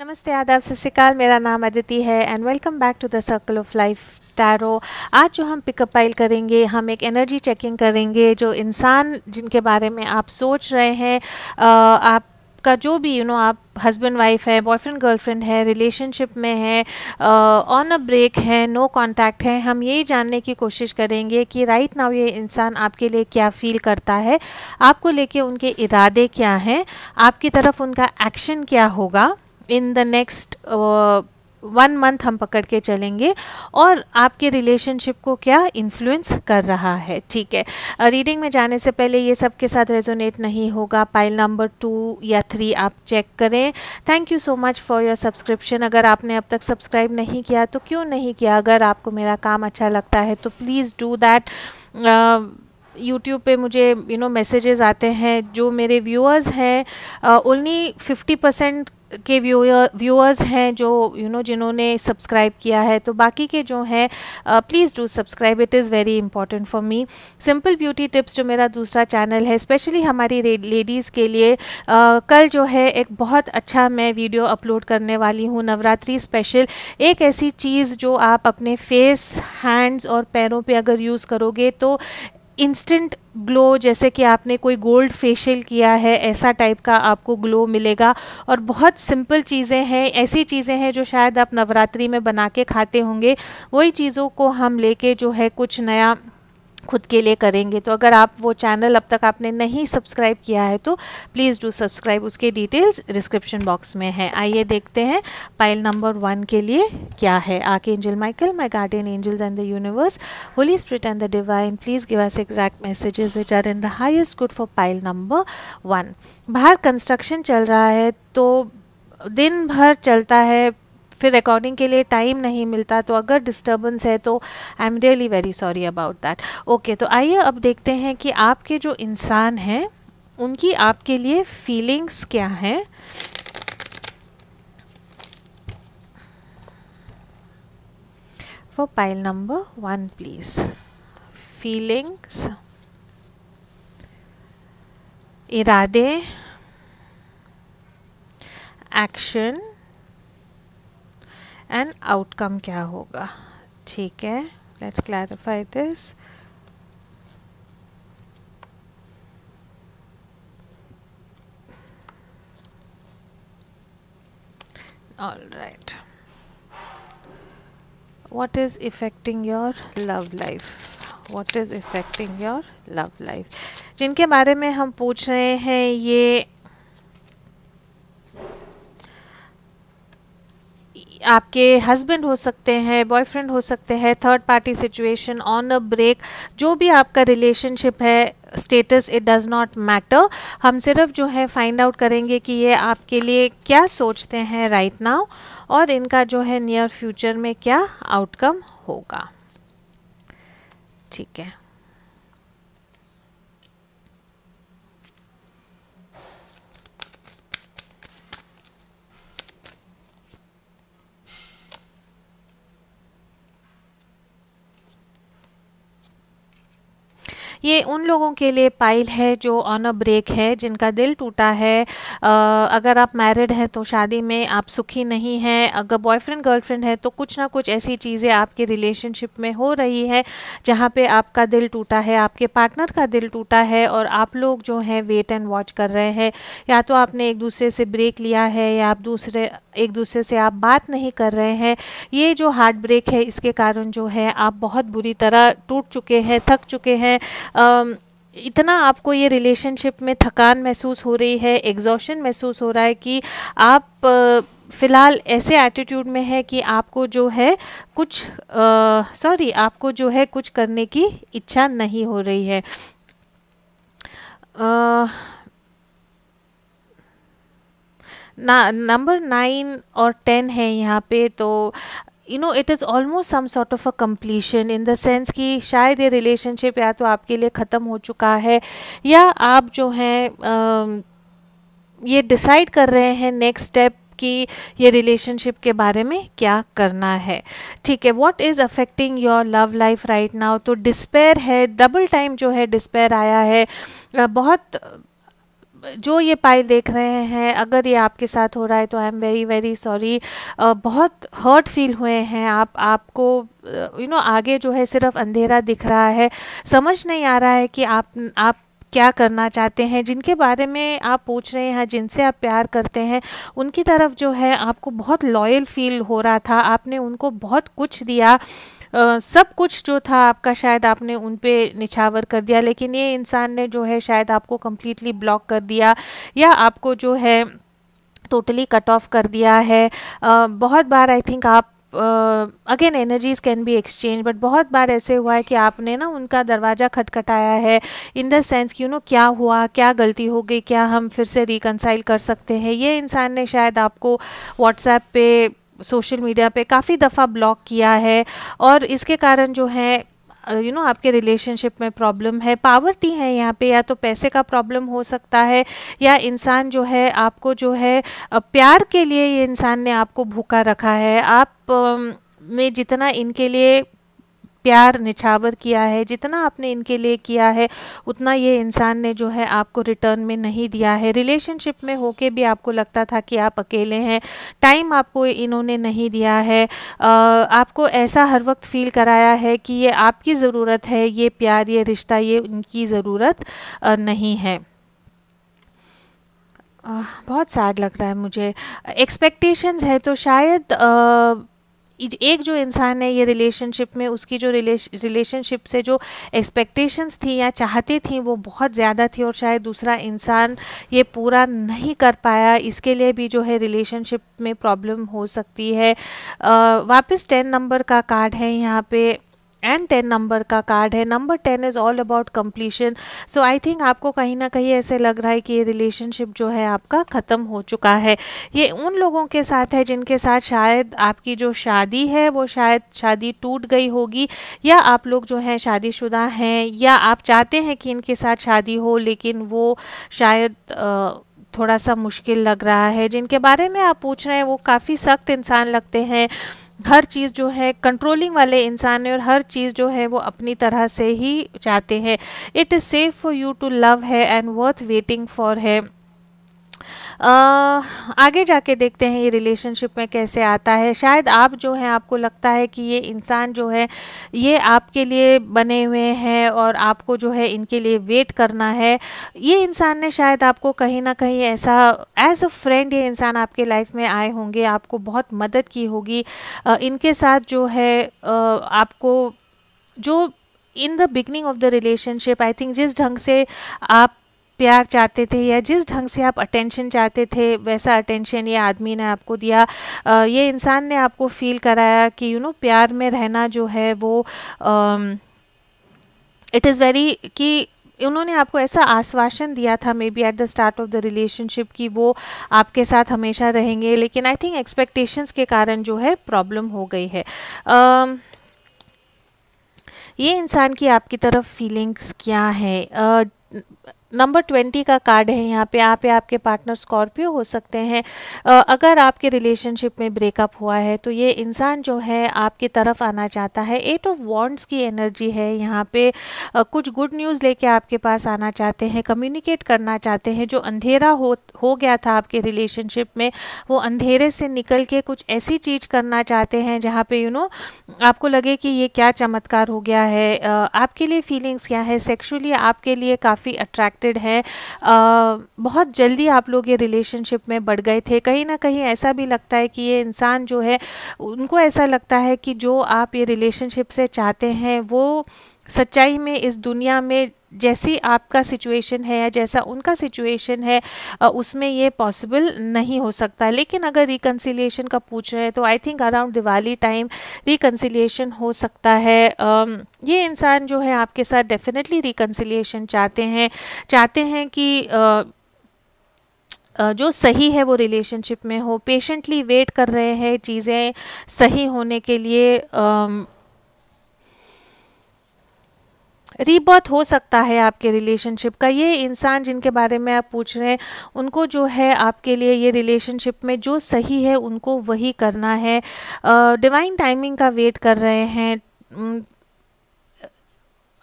नमस्ते आदाब सत मेरा नाम अदिति है and welcome back to the circle of life tarot आज जो हम पिकअप पाइल करेंगे हम एक एनर्जी चेकिंग करेंगे जो इंसान जिनके बारे में आप सोच रहे हैं आप का जो भी यू you नो know, आप हस्बैंड वाइफ है बॉयफ्रेंड गर्लफ्रेंड है रिलेशनशिप में है ऑन अ ब्रेक है नो कांटेक्ट है हम यही जानने की कोशिश करेंगे कि राइट नाउ ये इंसान आपके लिए क्या फील करता है आपको लेके उनके इरादे क्या हैं आपकी तरफ उनका एक्शन क्या होगा in the next one month हम पकड़ के चलेंगे और आपके रिलेशनशिप को क्या इन्फ्लुएंस कर रहा है ठीक है रीडिंग में जाने से पहले ये सबके साथ रेजोनेट नहीं होगा पाइल नंबर टू या थ्री आप चेक करें thank you so much for your subscription अगर आपने अब तक सब्सक्राइब नहीं किया तो क्यों नहीं किया अगर आपको मेरा काम अच्छा लगता है तो प्लीज़ डू दैट यूट्यूब पे मुझे यू नो मैसेजेस आते हैं जो मेरे व्यूअर्स हैं ओनली फिफ्टी परसेंट के व्यूअर व्यूअर्स हैं जो यू you नो know, जिन्होंने सब्सक्राइब किया है तो बाकी के जो हैं please do subscribe it is very important for me simple beauty tips जो मेरा दूसरा चैनल है स्पेशली हमारी लेडीज़ के लिए आ, कल जो है एक बहुत अच्छा मैं वीडियो अपलोड करने वाली हूँ नवरात्रि स्पेशल एक ऐसी चीज़ जो आप अपने फेस हैंड्स और पैरों पर पे अगर यूज़ करोगे तो इंस्टेंट ग्लो जैसे कि आपने कोई गोल्ड फेशियल किया है ऐसा टाइप का आपको ग्लो मिलेगा और बहुत सिंपल चीज़ें हैं ऐसी चीज़ें हैं जो शायद आप नवरात्रि में बना के खाते होंगे वही चीज़ों को हम लेके जो है कुछ नया खुद के लिए करेंगे तो अगर आप वो चैनल अब तक आपने नहीं सब्सक्राइब किया है तो प्लीज़ डू सब्सक्राइब उसके डिटेल्स डिस्क्रिप्शन बॉक्स में है आइए देखते हैं पाइल नंबर वन के लिए क्या है आके angel Michael my guardian angels and the universe holy spirit and the divine please give us exact messages which are in the highest good for pile number one बाहर construction चल रहा है तो दिन भर चलता है फिर रिकॉर्डिंग के लिए टाइम नहीं मिलता तो अगर डिस्टर्बेंस है तो I am really very sorry about that okay तो आइए अब देखते हैं कि आपके जो इंसान हैं उनकी आपके लिए फीलिंग्स क्या हैं for pile number one please feelings इरादे एक्शन एंड आउटकम क्या होगा ठीक है let's clarify this all right what is affecting your love life what is affecting your love life जिनके बारे में हम पूछ रहे हैं ये आपके हस्बैंड हो सकते हैं बॉयफ्रेंड हो सकते हैं third party situation on a break जो भी आपका रिलेशनशिप है status it does not matter हम सिर्फ जो है फाइंड आउट करेंगे कि ये आपके लिए क्या सोचते हैं राइट नाउ और इनका जो है नियर फ्यूचर में क्या आउटकम होगा ठीक है ये उन लोगों के लिए पाइल है जो ऑन अ ब्रेक है जिनका दिल टूटा है अगर आप मैरिड हैं तो शादी में आप सुखी नहीं हैं अगर बॉयफ्रेंड गर्लफ्रेंड है तो कुछ ना कुछ ऐसी चीज़ें आपके रिलेशनशिप में हो रही है जहाँ पे आपका दिल टूटा है आपके पार्टनर का दिल टूटा है और आप लोग जो हैं वेट एंड वॉच कर रहे हैं या तो आपने एक दूसरे से ब्रेक लिया है या आप दूसरे एक दूसरे से आप बात नहीं कर रहे हैं ये जो हार्ट ब्रेक है इसके कारण जो है आप बहुत बुरी तरह टूट चुके हैं थक चुके हैं इतना आपको ये रिलेशनशिप में थकान महसूस हो रही है एग्जॉशन महसूस हो रहा है कि आप फ़िलहाल ऐसे एटीट्यूड में है कि आपको जो है कुछ सॉरी आपको जो है कुछ करने की इच्छा नहीं हो रही है आ, ना नंबर नाइन और टेन है यहाँ पे तो you know it is almost some sort of a completion in the sense कि शायद ये रिलेशनशिप या तो आपके लिए ख़त्म हो चुका है या आप जो हैं ये डिसाइड कर रहे हैं नेक्स्ट स्टेप कि ये रिलेशनशिप के बारे में क्या करना है ठीक है what is affecting your love life right now तो डिस्पेयर है डबल टाइम जो है डिस्पेयर आया है बहुत जो ये पाइल देख रहे हैं अगर ये आपके साथ हो रहा है तो I am very very sorry बहुत हर्ट फील हुए हैं आप आपको यू you नो know, आगे जो है सिर्फ अंधेरा दिख रहा है समझ नहीं आ रहा है कि आप आप क्या करना चाहते हैं जिनके बारे में आप पूछ रहे हैं जिनसे आप प्यार करते हैं उनकी तरफ जो है आपको बहुत लॉयल फील हो रहा था आपने उनको बहुत कुछ दिया आ, सब कुछ जो था आपका शायद आपने उन पे निछावर कर दिया लेकिन ये इंसान ने जो है शायद आपको कम्प्लीटली ब्लॉक कर दिया या आपको जो है टोटली कट ऑफ कर दिया है आ, बहुत बार आई थिंक आप again energies can be exchange but बहुत बार ऐसे हुआ है कि आपने ना उनका दरवाज़ा खटखटाया है इन द सेंस कि यू नो क्या हुआ क्या गलती हो गई क्या हम फिर से रिकनसाइल कर सकते हैं ये इंसान ने शायद आपको व्हाट्सएप पे सोशल मीडिया पे काफ़ी दफ़ा ब्लॉक किया है और इसके कारण जो है यू you नो know, आपके रिलेशनशिप में प्रॉब्लम है पावर्टी है यहाँ पे या तो पैसे का प्रॉब्लम हो सकता है या इंसान जो है आपको जो है प्यार के लिए ये इंसान ने आपको भूखा रखा है आप में जितना इनके लिए प्यार निछावर किया है जितना आपने इनके लिए किया है उतना ये इंसान ने जो है आपको रिटर्न में नहीं दिया है रिलेशनशिप में होके भी आपको लगता था कि आप अकेले हैं टाइम आपको इन्होंने नहीं दिया है आपको ऐसा हर वक्त फील कराया है कि ये आपकी ज़रूरत है ये प्यार ये रिश्ता ये उनकी ज़रूरत नहीं है बहुत सैड लग रहा है मुझे एक्सपेक्टेशंस है तो शायद आ, एक जो इंसान है ये रिलेशनशिप में उसकी जो रिलेशनशिप से जो एक्सपेक्टेशंस थी या चाहते थी वो बहुत ज़्यादा थी और शायद दूसरा इंसान ये पूरा नहीं कर पाया इसके लिए भी जो है रिलेशनशिप में प्रॉब्लम हो सकती है आ, वापस टेन नंबर का कार्ड है यहाँ पे एंड टेन नंबर का कार्ड है number ten is all about completion so I think आपको कहीं ना कहीं ऐसे लग रहा है कि ये रिलेशनशिप जो है आपका ख़त्म हो चुका है ये उन लोगों के साथ है जिनके साथ शायद आपकी जो शादी है वो शायद शादी टूट गई होगी या आप लोग जो हैं शादीशुदा हैं या आप चाहते हैं कि इनके साथ शादी हो लेकिन वो शायद आ, थोड़ा सा मुश्किल लग रहा है जिनके बारे में आप पूछ रहे हैं वो काफ़ी सख्त इंसान लगते हैं हर चीज़ जो है कंट्रोलिंग वाले इंसान है और हर चीज़ जो है वो अपनी तरह से ही चाहते हैं it is safe for you to love है एंड वर्थ वेटिंग फॉर है आगे जाके देखते हैं ये रिलेशनशिप में कैसे आता है शायद आप जो हैं आपको लगता है कि ये इंसान जो है ये आपके लिए बने हुए हैं और आपको जो है इनके लिए वेट करना है ये इंसान ने शायद आपको कहीं ना कहीं ऐसा एज अ फ्रेंड ये इंसान आपके लाइफ में आए होंगे आपको बहुत मदद की होगी इनके साथ जो है आपको जो in the beginning of the relationship I think जिस ढंग से आप प्यार चाहते थे या जिस ढंग से आप अटेंशन चाहते थे वैसा अटेंशन ये आदमी ने आपको दिया ये इंसान ने आपको फील कराया कि यू नो प्यार में रहना जो है वो इट इज़ वेरी कि उन्होंने आपको ऐसा आश्वासन दिया था maybe at the start of the relationship कि वो आपके साथ हमेशा रहेंगे लेकिन आई थिंक एक्सपेक्टेशंस के कारण जो है प्रॉब्लम हो गई है uh, ये इंसान की आपकी तरफ फीलिंग्स क्या है uh, नंबर ट्वेंटी का कार्ड है यहाँ पे आप या आपके पार्टनर स्कॉर्पियो हो सकते हैं अगर आपके रिलेशनशिप में ब्रेकअप हुआ है तो ये इंसान जो है आपकी तरफ आना चाहता है एट ऑफ वॉन्ट्स की एनर्जी है यहाँ पे कुछ गुड न्यूज़ लेके आपके पास आना चाहते हैं कम्युनिकेट करना चाहते हैं जो अंधेरा हो हो गया था आपके रिलेशनशिप में वो अंधेरे से निकल के कुछ ऐसी चीज़ करना चाहते हैं जहाँ पे यू you नो know, आपको लगे कि ये क्या चमत्कार हो गया है आपके लिए फीलिंग्स क्या है सेक्सुअली आपके लिए काफ़ी अट्रैक्टेड है बहुत जल्दी आप लोग ये रिलेशनशिप में बढ़ गए थे कहीं ना कहीं ऐसा भी लगता है कि ये इंसान जो है उनको ऐसा लगता है कि जो आप ये रिलेशनशिप से चाहते हैं वो सच्चाई में इस दुनिया में जैसी आपका सिचुएशन है या जैसा उनका सिचुएशन है उसमें ये पॉसिबल नहीं हो सकता लेकिन अगर रिकन्सिलियेशन का पूछ रहे हैं तो I think around Diwali time reconciliation हो सकता है ये इंसान जो है आपके साथ डेफिनेटली रिकन्सिलियेशन चाहते हैं चाहते हैं कि जो सही है वो रिलेशनशिप में हो पेशेंटली वेट कर रहे हैं चीज़ें सही होने के लिए रीबर्थ हो सकता है आपके रिलेशनशिप का ये इंसान जिनके बारे में आप पूछ रहे हैं उनको जो है आपके लिए ये रिलेशनशिप में जो सही है उनको वही करना है डिवाइन टाइमिंग का वेट कर रहे हैं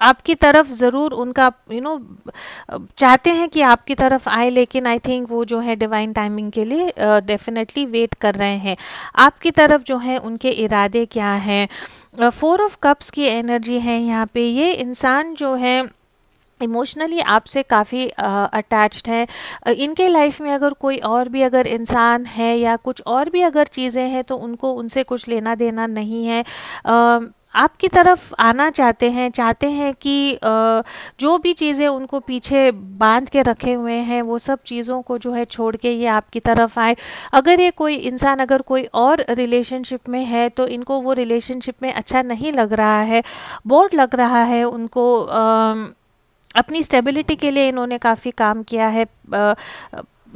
आपकी तरफ ज़रूर उनका यू you नो know, चाहते हैं कि आपकी तरफ आए लेकिन आई थिंक वो जो है डिवाइन टाइमिंग के लिए डेफिनेटली uh, वेट कर रहे हैं आपकी तरफ जो है उनके इरादे क्या हैं फोर ऑफ कप्स की एनर्जी है यहाँ पे ये इंसान जो है इमोशनली आपसे काफ़ी अटैच्ड है इनके लाइफ में अगर कोई और भी अगर इंसान है या कुछ और भी अगर चीज़ें हैं तो उनको उनसे कुछ लेना देना नहीं है uh, आपकी तरफ आना चाहते हैं चाहते हैं कि जो भी चीज़ें उनको पीछे बांध के रखे हुए हैं वो सब चीज़ों को जो है छोड़ के ये आपकी तरफ आए अगर ये कोई इंसान अगर कोई और रिलेशनशिप में है तो इनको वो रिलेशनशिप में अच्छा नहीं लग रहा है बोर्ड लग रहा है उनको अपनी स्टेबिलिटी के लिए इन्होंने काफ़ी काम किया है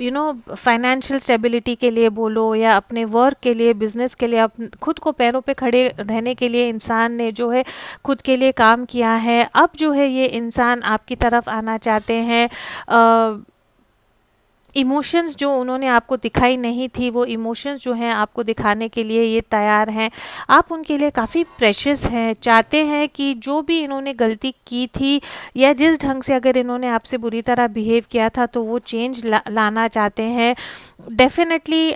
यू नो फाइनेंशियल स्टेबिलिटी के लिए बोलो या अपने वर्क के लिए बिजनेस के लिए आप खुद को पैरों पे खड़े रहने के लिए इंसान ने जो है खुद के लिए काम किया है अब जो है ये इंसान आपकी तरफ आना चाहते हैं इमोशंस जो उन्होंने आपको दिखाई नहीं थी वो इमोशंस जो हैं आपको दिखाने के लिए ये तैयार हैं आप उनके लिए काफ़ी प्रेशस हैं चाहते हैं कि जो भी इन्होंने गलती की थी या जिस ढंग से अगर इन्होंने आपसे बुरी तरह बिहेव किया था तो वो चेंज ला, लाना चाहते हैं डेफिनेटली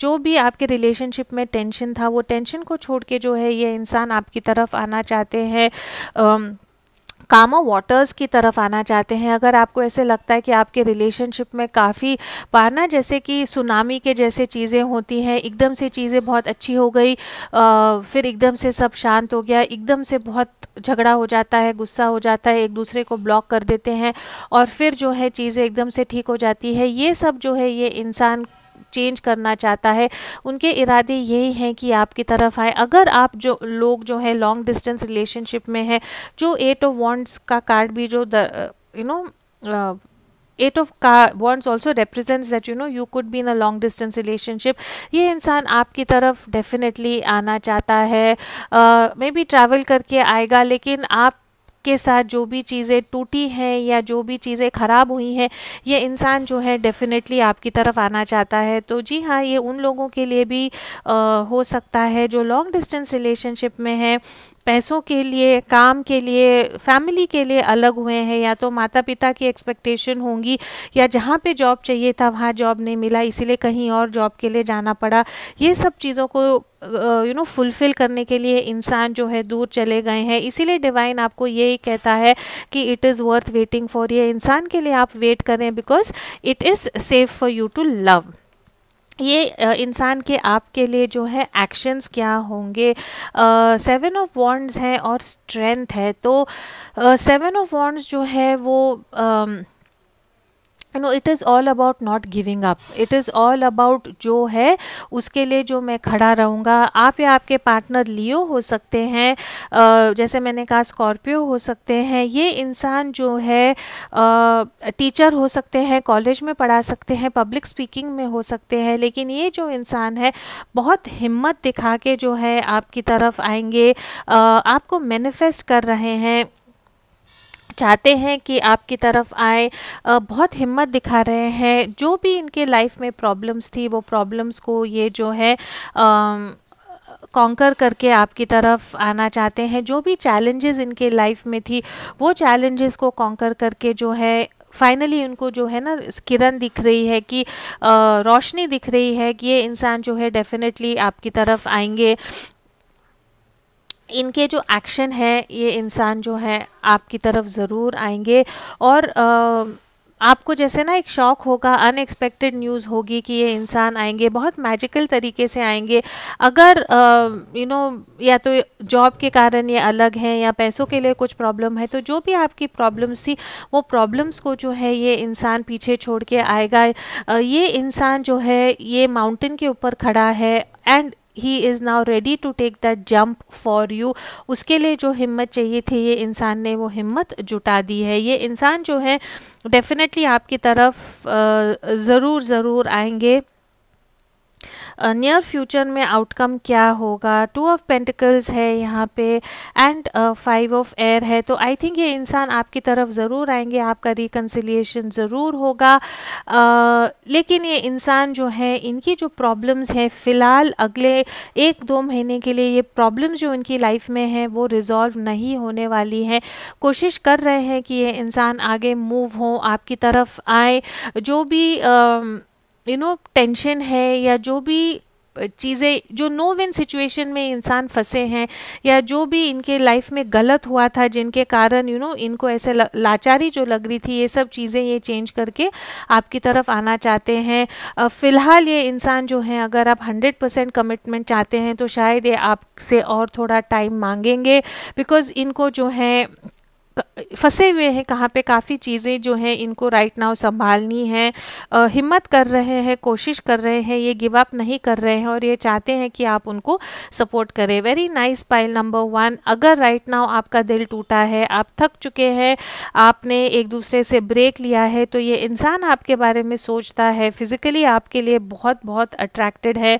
जो भी आपके रिलेशनशिप में टेंशन था वो टेंशन को छोड़ के जो है ये इंसान आपकी तरफ आना चाहते हैं कामो वाटर्स की तरफ आना चाहते हैं अगर आपको ऐसे लगता है कि आपके रिलेशनशिप में काफ़ी बार ना जैसे कि सुनामी के जैसे चीज़ें होती हैं एकदम से चीज़ें बहुत अच्छी हो गई फिर एकदम से सब शांत हो गया एकदम से बहुत झगड़ा हो जाता है गुस्सा हो जाता है एक दूसरे को ब्लॉक कर देते हैं और फिर जो है चीज़ें एकदम से ठीक हो जाती है ये सब जो है ये इंसान चेंज करना चाहता है उनके इरादे यही हैं कि आपकी तरफ आए अगर आप जो लोग जो है लॉन्ग डिस्टेंस रिलेशनशिप में हैं जो एट ऑफ वॉन्ट्स का कार्ड भी जो यू नो एट ऑफ का wands also represents that you know you could be in a long distance relationship ये इंसान आपकी तरफ डेफिनेटली आना चाहता है मे बी ट्रैवल करके आएगा लेकिन आप के साथ जो भी चीज़ें टूटी हैं या जो भी चीज़ें ख़राब हुई हैं ये इंसान जो है डेफ़िनेटली आपकी तरफ आना चाहता है तो जी हाँ ये उन लोगों के लिए भी आ, हो सकता है जो लॉन्ग डिस्टेंस रिलेशनशिप में है पैसों के लिए काम के लिए फैमिली के लिए अलग हुए हैं या तो माता पिता की एक्सपेक्टेशन होंगी या जहाँ पे जॉब चाहिए था वहाँ जॉब नहीं मिला इसीलिए कहीं और जॉब के लिए जाना पड़ा ये सब चीज़ों को यू नो फुलफ़िल करने के लिए इंसान जो है दूर चले गए हैं इसीलिए डिवाइन आपको यही कहता है कि it is worth waiting for ये इंसान के लिए आप वेट करें because it is safe for you to love ये इंसान के आपके लिए जो है एक्शंस क्या होंगे सेवन ऑफ वॉन्ड्स हैं और स्ट्रेंथ है तो सेवन ऑफ वॉन्ड्स जो है वो uh, you know it is all about not giving up it is all about जो है उसके लिए जो मैं खड़ा रहूँगा आप या आपके पार्टनर लियो हो सकते हैं जैसे मैंने कहा स्कॉर्पियो हो सकते हैं ये इंसान जो है टीचर हो सकते हैं कॉलेज में पढ़ा सकते हैं पब्लिक स्पीकिंग में हो सकते हैं लेकिन ये जो इंसान है बहुत हिम्मत दिखा के जो है आपकी तरफ आएंगे आपको मैनिफेस्ट कर रहे हैं चाहते हैं कि आपकी तरफ आए बहुत हिम्मत दिखा रहे हैं जो भी इनके लाइफ में प्रॉब्लम्स थी वो प्रॉब्लम्स को ये जो है कॉन्कर करके आपकी तरफ आना चाहते हैं जो भी चैलेंजेस इनके लाइफ में थी वो चैलेंजेस को कॉन्कर करके जो है फाइनली उनको जो है ना किरण दिख रही है कि रोशनी दिख रही है कि ये इंसान जो है डेफिनेटली आपकी तरफ आएंगे इनके जो एक्शन है ये इंसान जो है आपकी तरफ ज़रूर आएंगे और आ, आपको जैसे ना एक शौक होगा अनएक्सपेक्टेड न्यूज़ होगी कि ये इंसान आएंगे बहुत मैजिकल तरीके से आएंगे अगर यू नो you know, या तो जॉब के कारण ये अलग हैं या पैसों के लिए कुछ प्रॉब्लम है तो जो भी आपकी प्रॉब्लम्स थी वो प्रॉब्लम्स को जो है ये इंसान पीछे छोड़ के आएगा ये इंसान जो है ये माउंटेन के ऊपर खड़ा है and he is now ready to take that jump for you उसके लिए जो हिम्मत चाहिए थी ये इंसान ने वो हिम्मत जुटा दी है ये इंसान जो है डेफिनेटली आपकी तरफ ज़रूर ज़रूर आएंगे नियर फ्यूचर में आउटकम क्या होगा टू ऑफ पेंटिकल्स है यहाँ पे एंड फाइव ऑफ एयर है तो आई थिंक ये इंसान आपकी तरफ ज़रूर आएंगे आपका रिकन्सिलियेशन ज़रूर होगा uh, लेकिन ये इंसान जो है इनकी जो प्रॉब्लम्स हैं फ़िलहाल अगले एक दो महीने के लिए ये प्रॉब्लम्स जो इनकी लाइफ में हैं वो रिज़ॉल्व नहीं होने वाली हैं कोशिश कर रहे हैं कि ये इंसान आगे मूव हो आपकी तरफ आए जो भी uh, यू नो टेंशन है या जो भी चीज़ें जो नो विन सिचुएशन में इंसान फंसे हैं या जो भी इनके लाइफ में गलत हुआ था जिनके कारण यू you नो know, इनको ऐसे लाचारी जो लग रही थी ये सब चीज़ें ये चेंज करके आपकी तरफ आना चाहते हैं फ़िलहाल ये इंसान जो है अगर आप 100 परसेंट कमिटमेंट चाहते हैं तो शायद ये आपसे और थोड़ा टाइम मांगेंगे बिकॉज़ इनको जो है फंसे हुए हैं कहाँ पे काफ़ी चीज़ें जो हैं इनको राइट नाउ संभालनी है हिम्मत कर रहे हैं कोशिश कर रहे हैं ये गिव अप नहीं कर रहे हैं और ये चाहते हैं कि आप उनको सपोर्ट करें very nice pile number one अगर राइट नाउ आपका दिल टूटा है आप थक चुके हैं आपने एक दूसरे से ब्रेक लिया है तो ये इंसान आपके बारे में सोचता है फिज़िकली आपके लिए बहुत बहुत अट्रैक्टेड है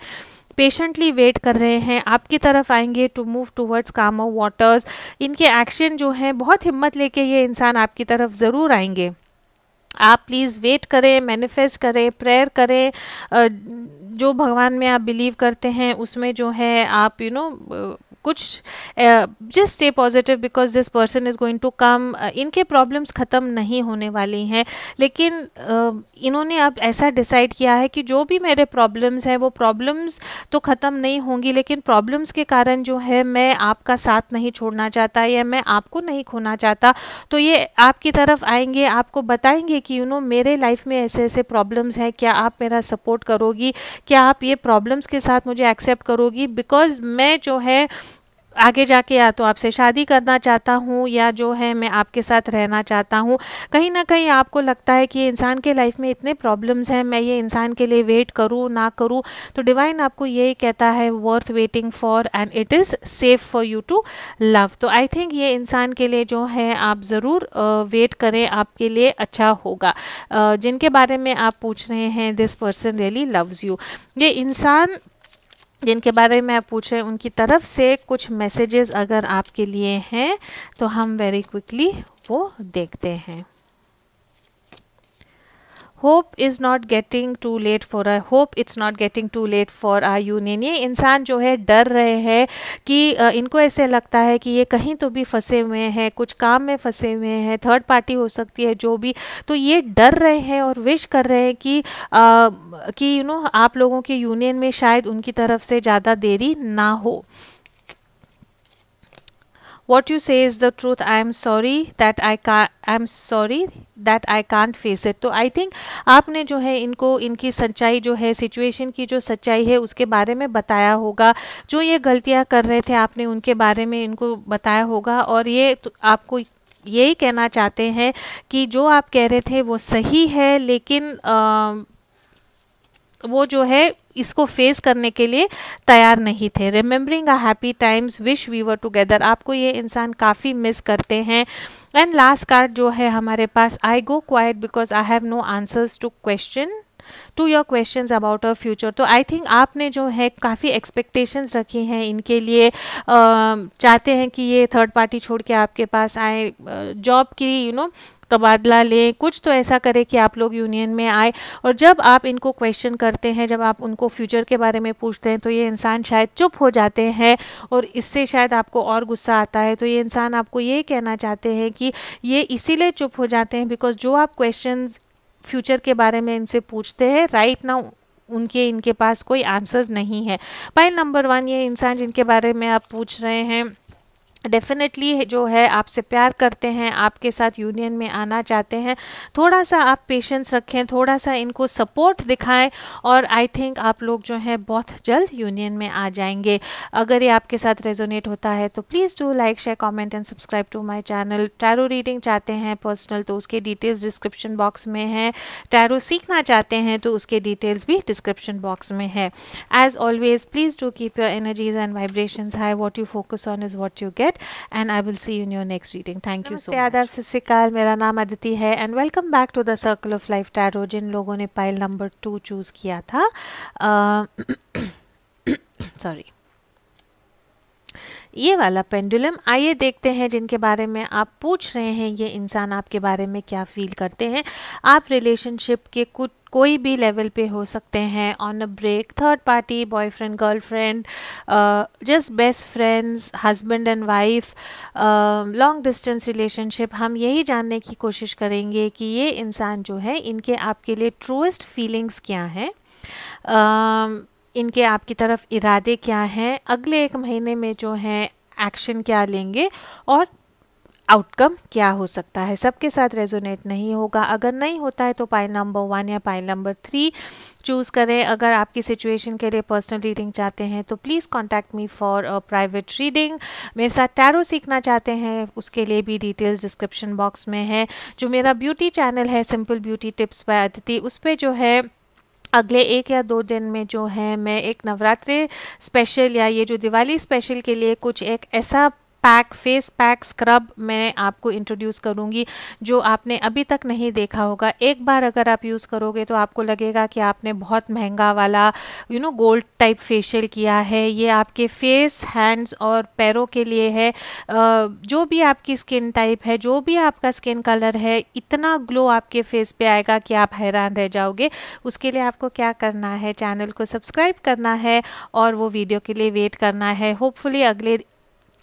पेशेंटली वेट कर रहे हैं आपकी तरफ आएंगे to move towards calm of waters इनके एक्शन जो हैं बहुत हिम्मत लेके ये इंसान आपकी तरफ ज़रूर आएंगे आप प्लीज़ वेट करें मैनिफेस्ट करें प्रेयर करें जो भगवान में आप बिलीव करते हैं उसमें जो है आप यू you नो know, कुछ just stay positive because this person is going to come इनके प्रॉब्लम्स ख़त्म नहीं होने वाली हैं लेकिन uh, इन्होंने अब ऐसा डिसाइड किया है कि जो भी मेरे प्रॉब्लम्स हैं वो प्रॉब्लम्स तो ख़त्म नहीं होंगी लेकिन प्रॉब्लम्स के कारण जो है मैं आपका साथ नहीं छोड़ना चाहता या मैं आपको नहीं खोना चाहता तो ये आपकी तरफ आएंगे आपको बताएंगे कि यू you नो know, मेरे लाइफ में ऐसे ऐसे प्रॉब्लम्स हैं क्या आप मेरा सपोर्ट करोगी क्या आप ये प्रॉब्लम्स के साथ मुझे एक्सेप्ट करोगी बिकॉज मैं जो है आगे जाके या तो आपसे शादी करना चाहता हूँ या जो है मैं आपके साथ रहना चाहता हूँ कहीं ना कहीं आपको लगता है कि ये इंसान के लाइफ में इतने प्रॉब्लम्स हैं मैं ये इंसान के लिए वेट करूँ ना करूँ तो डिवाइन आपको यही कहता है worth waiting for and it is safe for you to love तो आई थिंक ये इंसान के लिए जो है आप ज़रूर वेट करें आपके लिए अच्छा होगा जिनके बारे में आप पूछ रहे हैं this person really loves you ये इंसान जिनके बारे में आप पूछें उनकी तरफ से कुछ मैसेजेस अगर आपके लिए हैं तो हम वेरी क्विकली वो देखते हैं hope is not getting too late for I hope it's not getting too late for I union ये इंसान जो है डर रहे हैं कि इनको ऐसे लगता है कि ये कहीं तो भी फंसे हुए हैं कुछ काम में फंसे हुए हैं थर्ड पार्टी हो सकती है जो भी तो ये डर रहे हैं और विश कर रहे हैं कि आ, कि यू you नो know, आप लोगों के यूनियन में शायद उनकी तरफ से ज़्यादा देरी ना हो what you say is the truth i am sorry that i can't I am sorry that I can't face it तो आई थिंक आपने जो है इनको इनकी सच्चाई जो है सिचुएशन की जो सच्चाई है उसके बारे में बताया होगा जो ये गलतियां कर रहे थे आपने उनके बारे में इनको बताया होगा और ये तो आपको यही कहना चाहते हैं कि जो आप कह रहे थे वो सही है लेकिन आ, वो जो है इसको फेस करने के लिए तैयार नहीं थे remembering a happy times wish we were together आपको ये इंसान काफ़ी मिस करते हैं एंड लास्ट कार्ड जो है हमारे पास I go quiet because I have no answers to question to your question about a future तो आई थिंक आपने जो है काफ़ी एक्सपेक्टेशंस रखी हैं इनके लिए चाहते हैं कि ये थर्ड पार्टी छोड़ के आपके पास आए जॉब की यू you नो know, तबादला लें कुछ तो ऐसा करें कि आप लोग यूनियन में आए और जब आप इनको क्वेश्चन करते हैं जब आप उनको फ्यूचर के बारे में पूछते हैं तो ये इंसान शायद चुप हो जाते हैं और इससे शायद आपको और गुस्सा आता है तो ये इंसान आपको ये कहना चाहते हैं कि ये इसीलिए चुप हो जाते हैं बिकॉज जो आप क्वेश्चन फ्यूचर के बारे में इनसे पूछते हैं राइट नाउ उनके इनके पास कोई आंसर्स नहीं है पाइल नंबर वन ये इंसान जिनके बारे में आप पूछ रहे हैं डेफिनेटली जो है आपसे प्यार करते हैं आपके साथ यूनियन में आना चाहते हैं थोड़ा सा आप पेशेंस रखें थोड़ा सा इनको सपोर्ट दिखाएं और आई थिंक आप लोग जो हैं बहुत जल्द यूनियन में आ जाएंगे अगर ये आपके साथ रेजोनेट होता है तो please do like share comment and subscribe to my channel tarot reading चाहते हैं पर्सनल तो उसके डिटेल्स डिस्क्रिप्शन बॉक्स में है टैरो सीखना चाहते हैं तो उसके डिटेल्स भी डिस्क्रिप्शन बॉक्स में है as always please do keep your energies and vibration high what you focus on is what you get it and I will see you in your next reading. Thank Namaste, you so much. आदाब सत मेरा नाम अदिति है and welcome back to the circle of life tarot जिन लोगों ने pile number to choose किया था सॉरी uh, ये वाला पेंडुलम आइए देखते हैं जिनके बारे में आप पूछ रहे हैं ये इंसान आपके बारे में क्या फील करते हैं आप रिलेशनशिप के कुछ कोई भी लेवल पे हो सकते हैं on a break third party boyfriend girlfriend just best friends husband and wife long distance relationship हम यही जानने की कोशिश करेंगे कि ये इंसान जो है इनके आपके लिए ट्रूएस्ट फीलिंग्स क्या हैं uh, इनके आपकी तरफ इरादे क्या हैं अगले एक महीने में जो है एक्शन क्या लेंगे और आउटकम क्या हो सकता है सबके साथ रेजोनेट नहीं होगा अगर नहीं होता है तो पाइल नंबर वन या पाइल नंबर थ्री चूज़ करें अगर आपकी सिचुएशन के लिए पर्सनल रीडिंग चाहते हैं तो please contact me for private reading मेरे साथ टैरो सीखना चाहते हैं उसके लिए भी डिटेल्स डिस्क्रिप्शन बॉक्स में है जो मेरा ब्यूटी चैनल है simple beauty tips by Aditi उस पर जो है अगले एक या दो दिन में जो है मैं एक नवरात्र स्पेशल या ये जो दिवाली स्पेशल के लिए कुछ एक ऐसा पैक फेस पैक स्क्रब मैं आपको इंट्रोड्यूस करूँगी जो आपने अभी तक नहीं देखा होगा एक बार अगर आप यूज़ करोगे तो आपको लगेगा कि आपने बहुत महंगा वाला you know gold type facial किया है ये आपके फेस हैंड्स और पैरों के लिए है जो भी आपकी स्किन टाइप है जो भी आपका स्किन कलर है इतना ग्लो आपके फेस पे आएगा कि आप हैरान रह जाओगे उसके लिए आपको क्या करना है चैनल को सब्सक्राइब करना है और वो वीडियो के लिए वेट करना है होपफुली अगले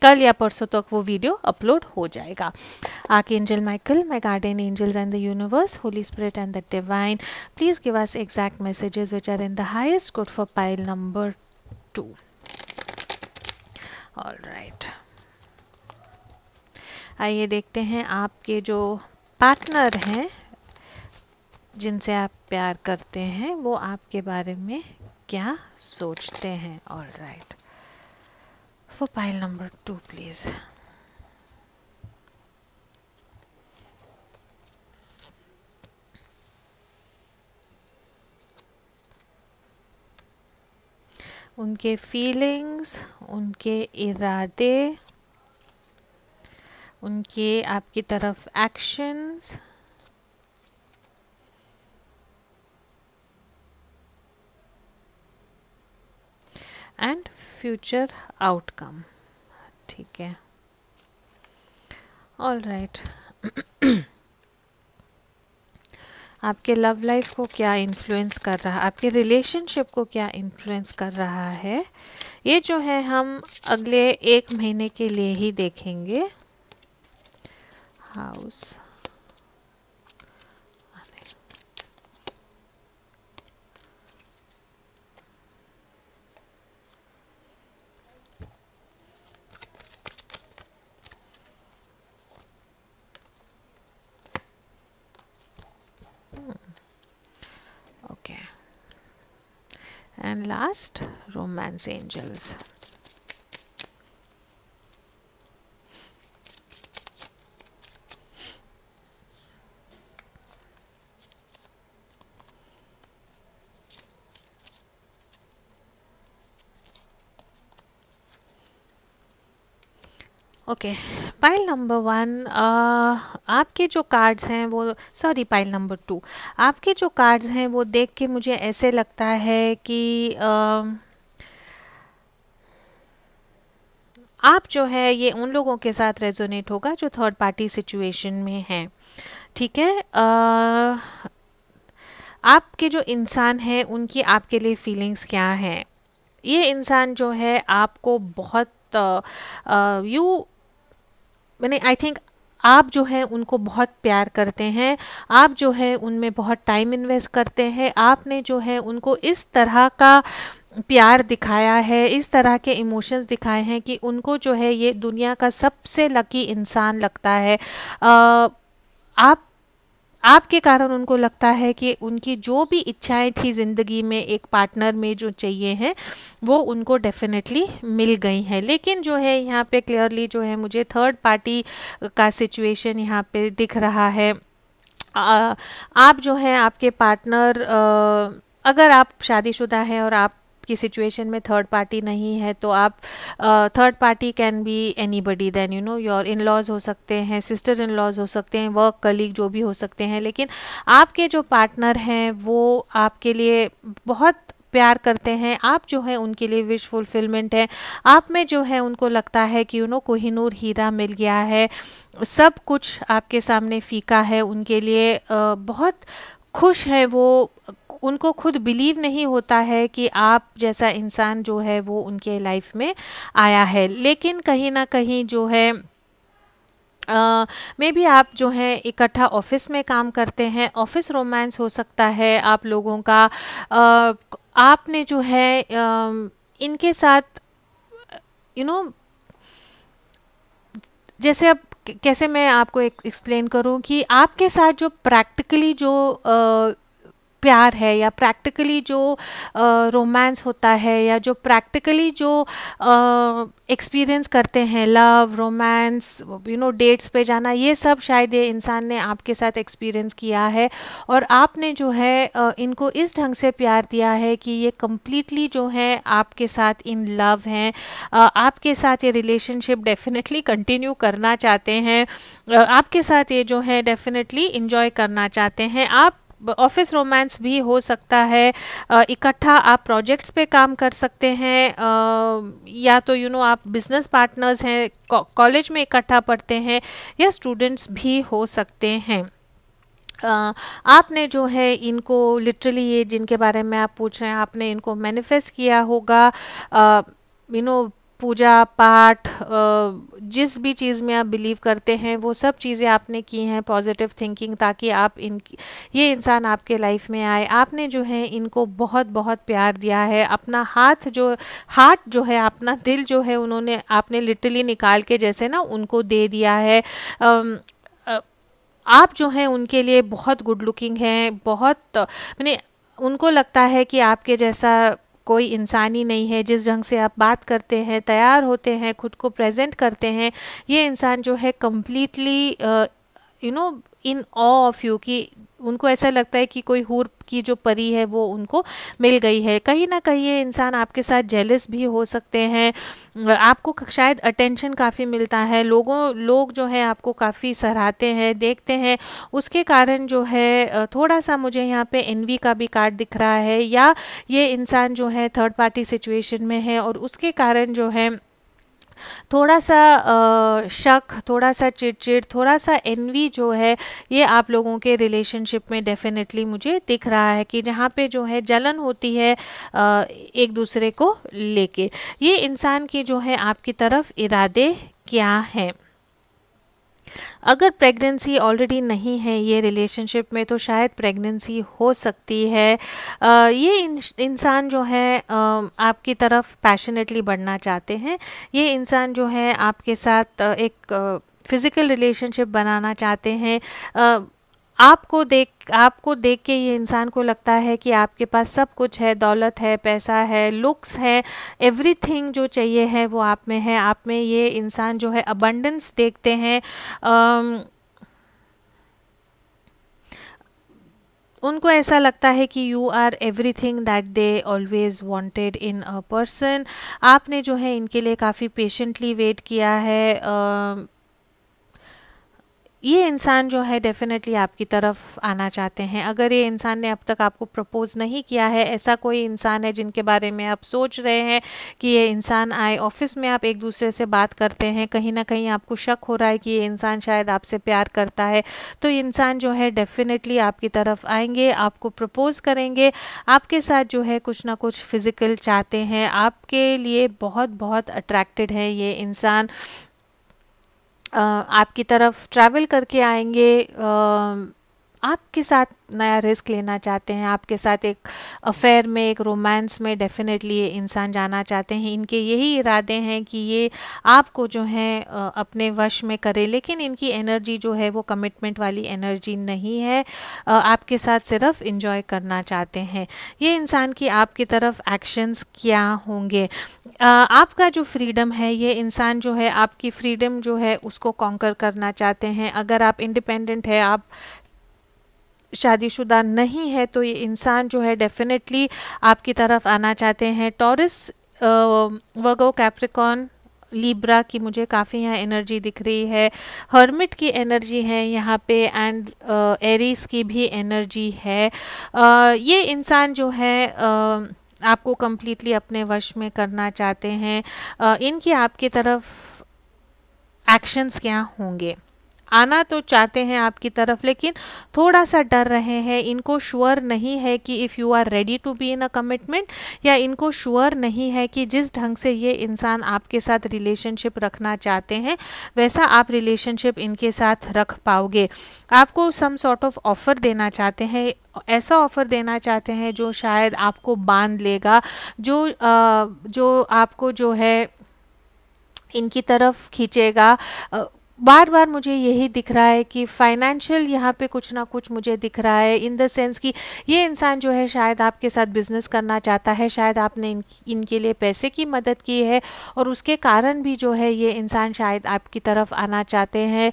कल या परसों तक वो वीडियो अपलोड हो जाएगा आके angel Michael my guardian angels and the universe holy spirit and the divine please give us exact messages which are in the highest good for pile number two all right आइए देखते हैं आपके जो partner हैं जिनसे आप प्यार करते हैं वो आपके बारे में क्या सोचते हैं all right for pile number 2 please उनके फीलिंग्स उनके इरादे उनके आपकी तरफ एक्शंस एंड फ्यूचर आउटकम ठीक है ऑल राइट आपके लव लाइफ को क्या इन्फ्लुएंस कर रहा है आपके रिलेशनशिप को क्या इन्फ्लुएंस कर रहा है ये जो है हम अगले एक महीने के लिए ही देखेंगे house and last romance angels okay pile number one आपके जो कार्ड्स हैं वो सॉरी पाइल नंबर टू आपके जो कार्ड्स हैं वो देख के मुझे ऐसे लगता है कि uh, आप जो है ये उन लोगों के साथ रेजोनेट होगा जो थर्ड पार्टी सिचुएशन में हैं ठीक है uh, आपके जो इंसान हैं उनकी आपके लिए फीलिंग्स क्या हैं ये इंसान जो है आपको बहुत यू uh, uh, मैंने आई थिंक आप जो है उनको बहुत प्यार करते हैं आप जो है उनमें बहुत टाइम इन्वेस्ट करते हैं आपने जो है उनको इस तरह का प्यार दिखाया है इस तरह के इमोशंस दिखाए हैं कि उनको जो है ये दुनिया का सबसे लकी इंसान लगता है आ, आप आपके कारण उनको लगता है कि उनकी जो भी इच्छाएं थी ज़िंदगी में एक पार्टनर में जो चाहिए हैं वो उनको डेफिनेटली मिल गई हैं लेकिन जो है यहाँ पे क्लियरली जो है मुझे थर्ड पार्टी का सिचुएशन यहाँ पे दिख रहा है आ, आप जो है आपके पार्टनर आ, अगर आप शादीशुदा हैं और आप आपकी सिचुएशन में थर्ड पार्टी नहीं है तो आप third party can be anybody then you know your in laws हो सकते हैं सिस्टर इन लॉज हो सकते हैं वर्क कलीग जो भी हो सकते हैं लेकिन आपके जो पार्टनर हैं वो आपके लिए बहुत प्यार करते हैं आप जो है उनके लिए विश फुलफिलमेंट है आप में जो है उनको लगता है कि उन्हों को कोहिनूर हीरा मिल गया है सब कुछ आपके सामने फीका है उनके लिए बहुत खुश हैं वो उनको खुद बिलीव नहीं होता है कि आप जैसा इंसान जो है वो उनके लाइफ में आया है लेकिन कहीं ना कहीं जो है मे uh, भी आप जो हैं इकट्ठा ऑफिस में काम करते हैं ऑफिस रोमांस हो सकता है आप लोगों का uh, आपने जो है uh, इनके साथ यू you नो know, जैसे अब कैसे मैं आपको एक्सप्लेन करूं कि आपके साथ जो प्रैक्टिकली जो uh, प्यार है या प्रैक्टिकली जो रोमांस होता है या जो प्रैक्टिकली जो एक्सपीरियंस करते हैं love romance you know dates पे जाना ये सब शायद ये इंसान ने आपके साथ एक्सपीरियंस किया है और आपने जो है uh, इनको इस ढंग से प्यार दिया है कि ये कम्प्लीटली जो है आपके साथ इन लव हैं uh, आपके साथ ये रिलेशनशिप डेफिनेटली कंटिन्यू करना चाहते हैं uh, आपके साथ ये जो है डेफिनेटली इन्जॉय करना चाहते हैं आप ऑफिस रोमांस भी हो सकता है इकट्ठा आप प्रोजेक्ट्स पे काम कर सकते हैं आ, या तो यू you नो know, आप बिजनेस पार्टनर्स हैं कॉलेज में इकट्ठा पढ़ते हैं या स्टूडेंट्स भी हो सकते हैं Uh, आपने जो है इनको लिटरली ये जिनके बारे में आप पूछ रहे हैं आपने इनको मैनिफेस्ट किया होगा यू नो पूजा पाठ जिस भी चीज़ में आप बिलीव करते हैं वो सब चीज़ें आपने की हैं पॉजिटिव थिंकिंग ताकि आप इन ये इंसान आपके लाइफ में आए आपने जो है इनको बहुत बहुत प्यार दिया है अपना हाथ जो हार्ट जो है अपना दिल जो है उन्होंने आपने लिटरली निकाल के जैसे ना उनको दे दिया है आप जो हैं उनके लिए बहुत गुड लुकिंग हैं बहुत मैंने उनको लगता है कि आपके जैसा कोई इंसान ही नहीं है जिस ढंग से आप बात करते हैं तैयार होते हैं खुद को प्रेजेंट करते हैं ये इंसान जो है completely you know in awe of you कि उनको ऐसा लगता है कि कोई हूर की जो परी है वो उनको मिल गई है कहीं ना कहीं ये इंसान आपके साथ जेलस भी हो सकते हैं आपको शायद अटेंशन काफ़ी मिलता है लोगों लोग जो है आपको काफ़ी सराहते हैं देखते हैं उसके कारण जो है थोड़ा सा मुझे यहाँ पे एनवी का भी कार्ड दिख रहा है या ये इंसान जो है थर्ड पार्टी सिचुएशन में है और उसके कारण जो है थोड़ा सा शक थोड़ा सा चिड़चिड़ थोड़ा सा एनवी जो है ये आप लोगों के रिलेशनशिप में डेफिनेटली मुझे दिख रहा है कि जहाँ पे जो है जलन होती है एक दूसरे को लेके ये इंसान के जो है आपकी तरफ इरादे क्या हैं अगर प्रेगनेंसी ऑलरेडी नहीं है ये रिलेशनशिप में तो शायद प्रेगनेंसी हो सकती है आ, ये इंसान जो है आ, आपकी तरफ पैशनेटली बढ़ना चाहते हैं ये इंसान जो है आपके साथ एक फ़िज़िकल रिलेशनशिप बनाना चाहते हैं आपको देख आपको देख के ये इंसान को लगता है कि आपके पास सब कुछ है दौलत है पैसा है लुक्स है एवरीथिंग जो चाहिए है वो आप में है आप में ये इंसान जो है अबंडेंस देखते हैं उनको ऐसा लगता है कि you are everything that they always wanted in a person आपने जो है इनके लिए काफ़ी पेशेंटली वेट किया है आ, ये इंसान जो है डेफिनेटली आपकी तरफ आना चाहते हैं अगर ये इंसान ने अब तक आपको प्रपोज नहीं किया है ऐसा कोई इंसान है जिनके बारे में आप सोच रहे हैं कि ये इंसान आए ऑफिस में आप एक दूसरे से बात करते हैं कहीं ना कहीं आपको शक हो रहा है कि ये इंसान शायद आपसे प्यार करता है तो इंसान जो है डेफिनेटली आपकी तरफ आएंगे आपको प्रपोज करेंगे आपके साथ जो है कुछ ना कुछ फिज़िकल चाहते हैं आपके लिए बहुत बहुत अट्रैक्टेड है ये इंसान आपकी तरफ ट्रैवल करके आएंगे आपके साथ नया रिस्क लेना चाहते हैं आपके साथ एक अफेयर में एक रोमांस में डेफिनेटली ये इंसान जाना चाहते हैं इनके यही इरादे हैं कि ये आपको जो है अपने वश में करे लेकिन इनकी एनर्जी जो है वो कमिटमेंट वाली एनर्जी नहीं है आपके साथ सिर्फ इंजॉय करना चाहते हैं ये इंसान की आपकी तरफ एक्शंस क्या होंगे आपका जो फ्रीडम है ये इंसान जो है आपकी फ्रीडम जो है उसको कॉन्कर करना चाहते हैं अगर आप इंडिपेंडेंट है आप शादीशुदा नहीं है तो ये इंसान जो है डेफिनेटली आपकी तरफ आना चाहते हैं टॉरस वगो कैप्रिकॉन लिब्रा की मुझे काफ़ी यहाँ एनर्जी दिख रही है हर्मिट की एनर्जी है यहाँ पे एंड एरीस की भी एनर्जी है आ, ये इंसान जो है आ, आपको कम्प्लीटली अपने वश में करना चाहते हैं आ, इनकी आपकी तरफ एक्शंस क्या होंगे आना तो चाहते हैं आपकी तरफ लेकिन थोड़ा सा डर रहे हैं इनको श्योर नहीं है कि if you are ready to be in a commitment या इनको श्योर नहीं है कि जिस ढंग से ये इंसान आपके साथ रिलेशनशिप रखना चाहते हैं वैसा आप रिलेशनशिप इनके साथ रख पाओगे आपको सम सॉर्ट ऑफ ऑफ़र देना चाहते हैं ऐसा ऑफ़र देना चाहते हैं जो शायद आपको बांध लेगा जो आ, जो आपको जो है इनकी तरफ खींचेगा बार बार मुझे यही दिख रहा है कि फाइनेंशियल यहाँ पे कुछ ना कुछ मुझे दिख रहा है इन द सेंस कि ये इंसान जो है शायद आपके साथ बिजनेस करना चाहता है शायद आपने इन, इनके लिए पैसे की मदद की है और उसके कारण भी जो है ये इंसान शायद आपकी तरफ आना चाहते हैं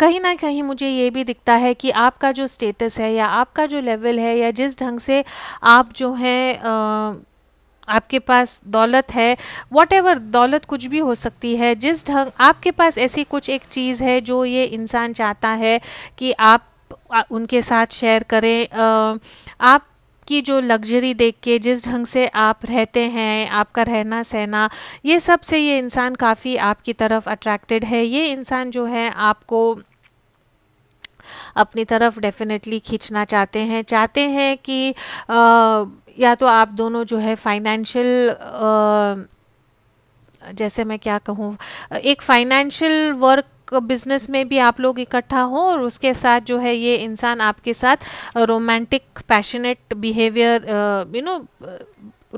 कहीं ना कहीं मुझे ये भी दिखता है कि आपका जो स्टेटस है या आपका जो लेवल है या जिस ढंग से आप जो हैं आपके पास दौलत है वॉट एवर दौलत कुछ भी हो सकती है जिस ढंग आपके पास ऐसी कुछ एक चीज़ है जो ये इंसान चाहता है कि आप उनके साथ शेयर करें आप की जो लग्जरी देख के जिस ढंग से आप रहते हैं आपका रहना सहना ये सब से ये इंसान काफ़ी आपकी तरफ अट्रैक्टेड है ये इंसान जो है आपको अपनी तरफ डेफिनेटली खींचना चाहते हैं चाहते हैं कि आ, या तो आप दोनों जो है फाइनेंशियल जैसे मैं क्या कहूँ एक फाइनेंशियल वर्क बिजनेस में भी आप लोग इकट्ठा हो और उसके साथ जो है ये इंसान आपके साथ romantic passionate behaviour you know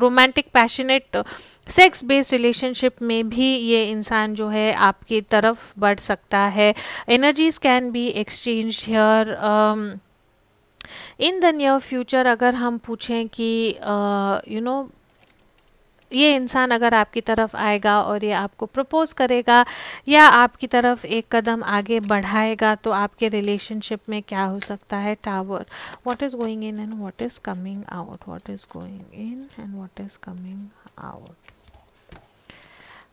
romantic passionate sex based relationship में भी ये इंसान जो है आपकी तरफ बढ़ सकता है energies can be exchange here in the near future अगर हम पूछें कि यू नो ये इंसान अगर आपकी तरफ आएगा और ये आपको प्रपोज़ करेगा या आपकी तरफ एक कदम आगे बढ़ाएगा तो आपके रिलेशनशिप में क्या हो सकता है tower what is going in and what is coming out what is going in and what is coming out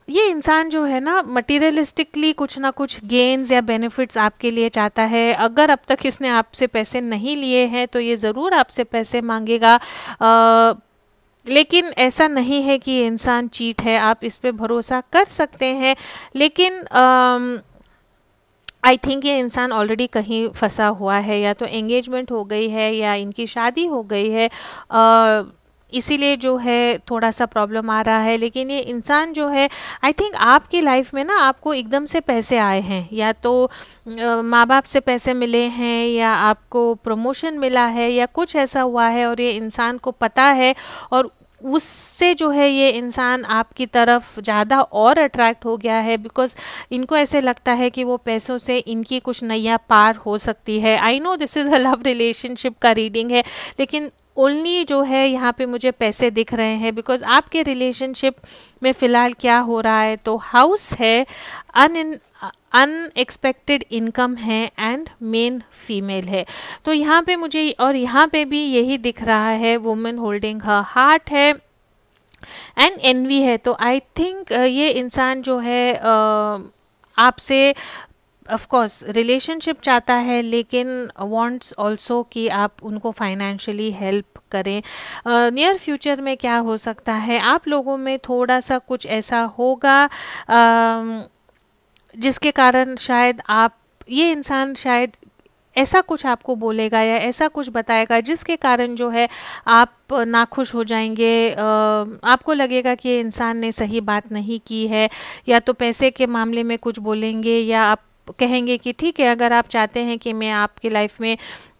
ये इंसान जो है ना मटेरियलिस्टिकली कुछ ना कुछ गेन्स या बेनिफिट्स आपके लिए चाहता है अगर अब तक इसने आपसे पैसे नहीं लिए हैं तो ये ज़रूर आपसे पैसे मांगेगा आ, लेकिन ऐसा नहीं है कि ये इंसान चीट है आप इस पर भरोसा कर सकते हैं लेकिन आ, आई थिंक ये इंसान ऑलरेडी कहीं फंसा हुआ है या तो एंगेजमेंट हो गई है या इनकी शादी हो गई है आ, इसीलिए जो है थोड़ा सा प्रॉब्लम आ रहा है लेकिन ये इंसान जो है आई थिंक आपकी लाइफ में ना आपको एकदम से पैसे आए हैं या तो माँ बाप से पैसे मिले हैं या आपको प्रमोशन मिला है या कुछ ऐसा हुआ है और ये इंसान को पता है और उससे जो है ये इंसान आपकी तरफ ज़्यादा और अट्रैक्ट हो गया है बिकॉज इनको ऐसे लगता है कि वो पैसों से इनकी कुछ नैया पार हो सकती है I know this is a love relationship का रीडिंग है लेकिन ओनली जो है यहाँ पे मुझे पैसे दिख रहे हैं बिकॉज आपके रिलेशनशिप में फ़िलहाल क्या हो रहा है तो हाउस है अन अनएक्सपेक्टेड इनकम है एंड मेन फीमेल है तो यहाँ पे मुझे और यहाँ पे भी यही दिख रहा है वुमेन होल्डिंग हर हार्ट है एंड एनवी है तो आई थिंक ये इंसान जो है आपसे ऑफ कोर्स रिलेशनशिप चाहता है लेकिन वांट्स ऑल्सो कि आप उनको फाइनेंशियली हेल्प करें नियर uh, फ्यूचर में क्या हो सकता है आप लोगों में थोड़ा सा कुछ ऐसा होगा uh, जिसके कारण शायद आप ये इंसान शायद ऐसा कुछ आपको बोलेगा या ऐसा कुछ बताएगा जिसके कारण जो है आप नाखुश हो जाएंगे आपको लगेगा कि इंसान ने सही बात नहीं की है या तो पैसे के मामले में कुछ बोलेंगे या आप कहेंगे कि ठीक है अगर आप चाहते हैं कि मैं आपकी लाइफ में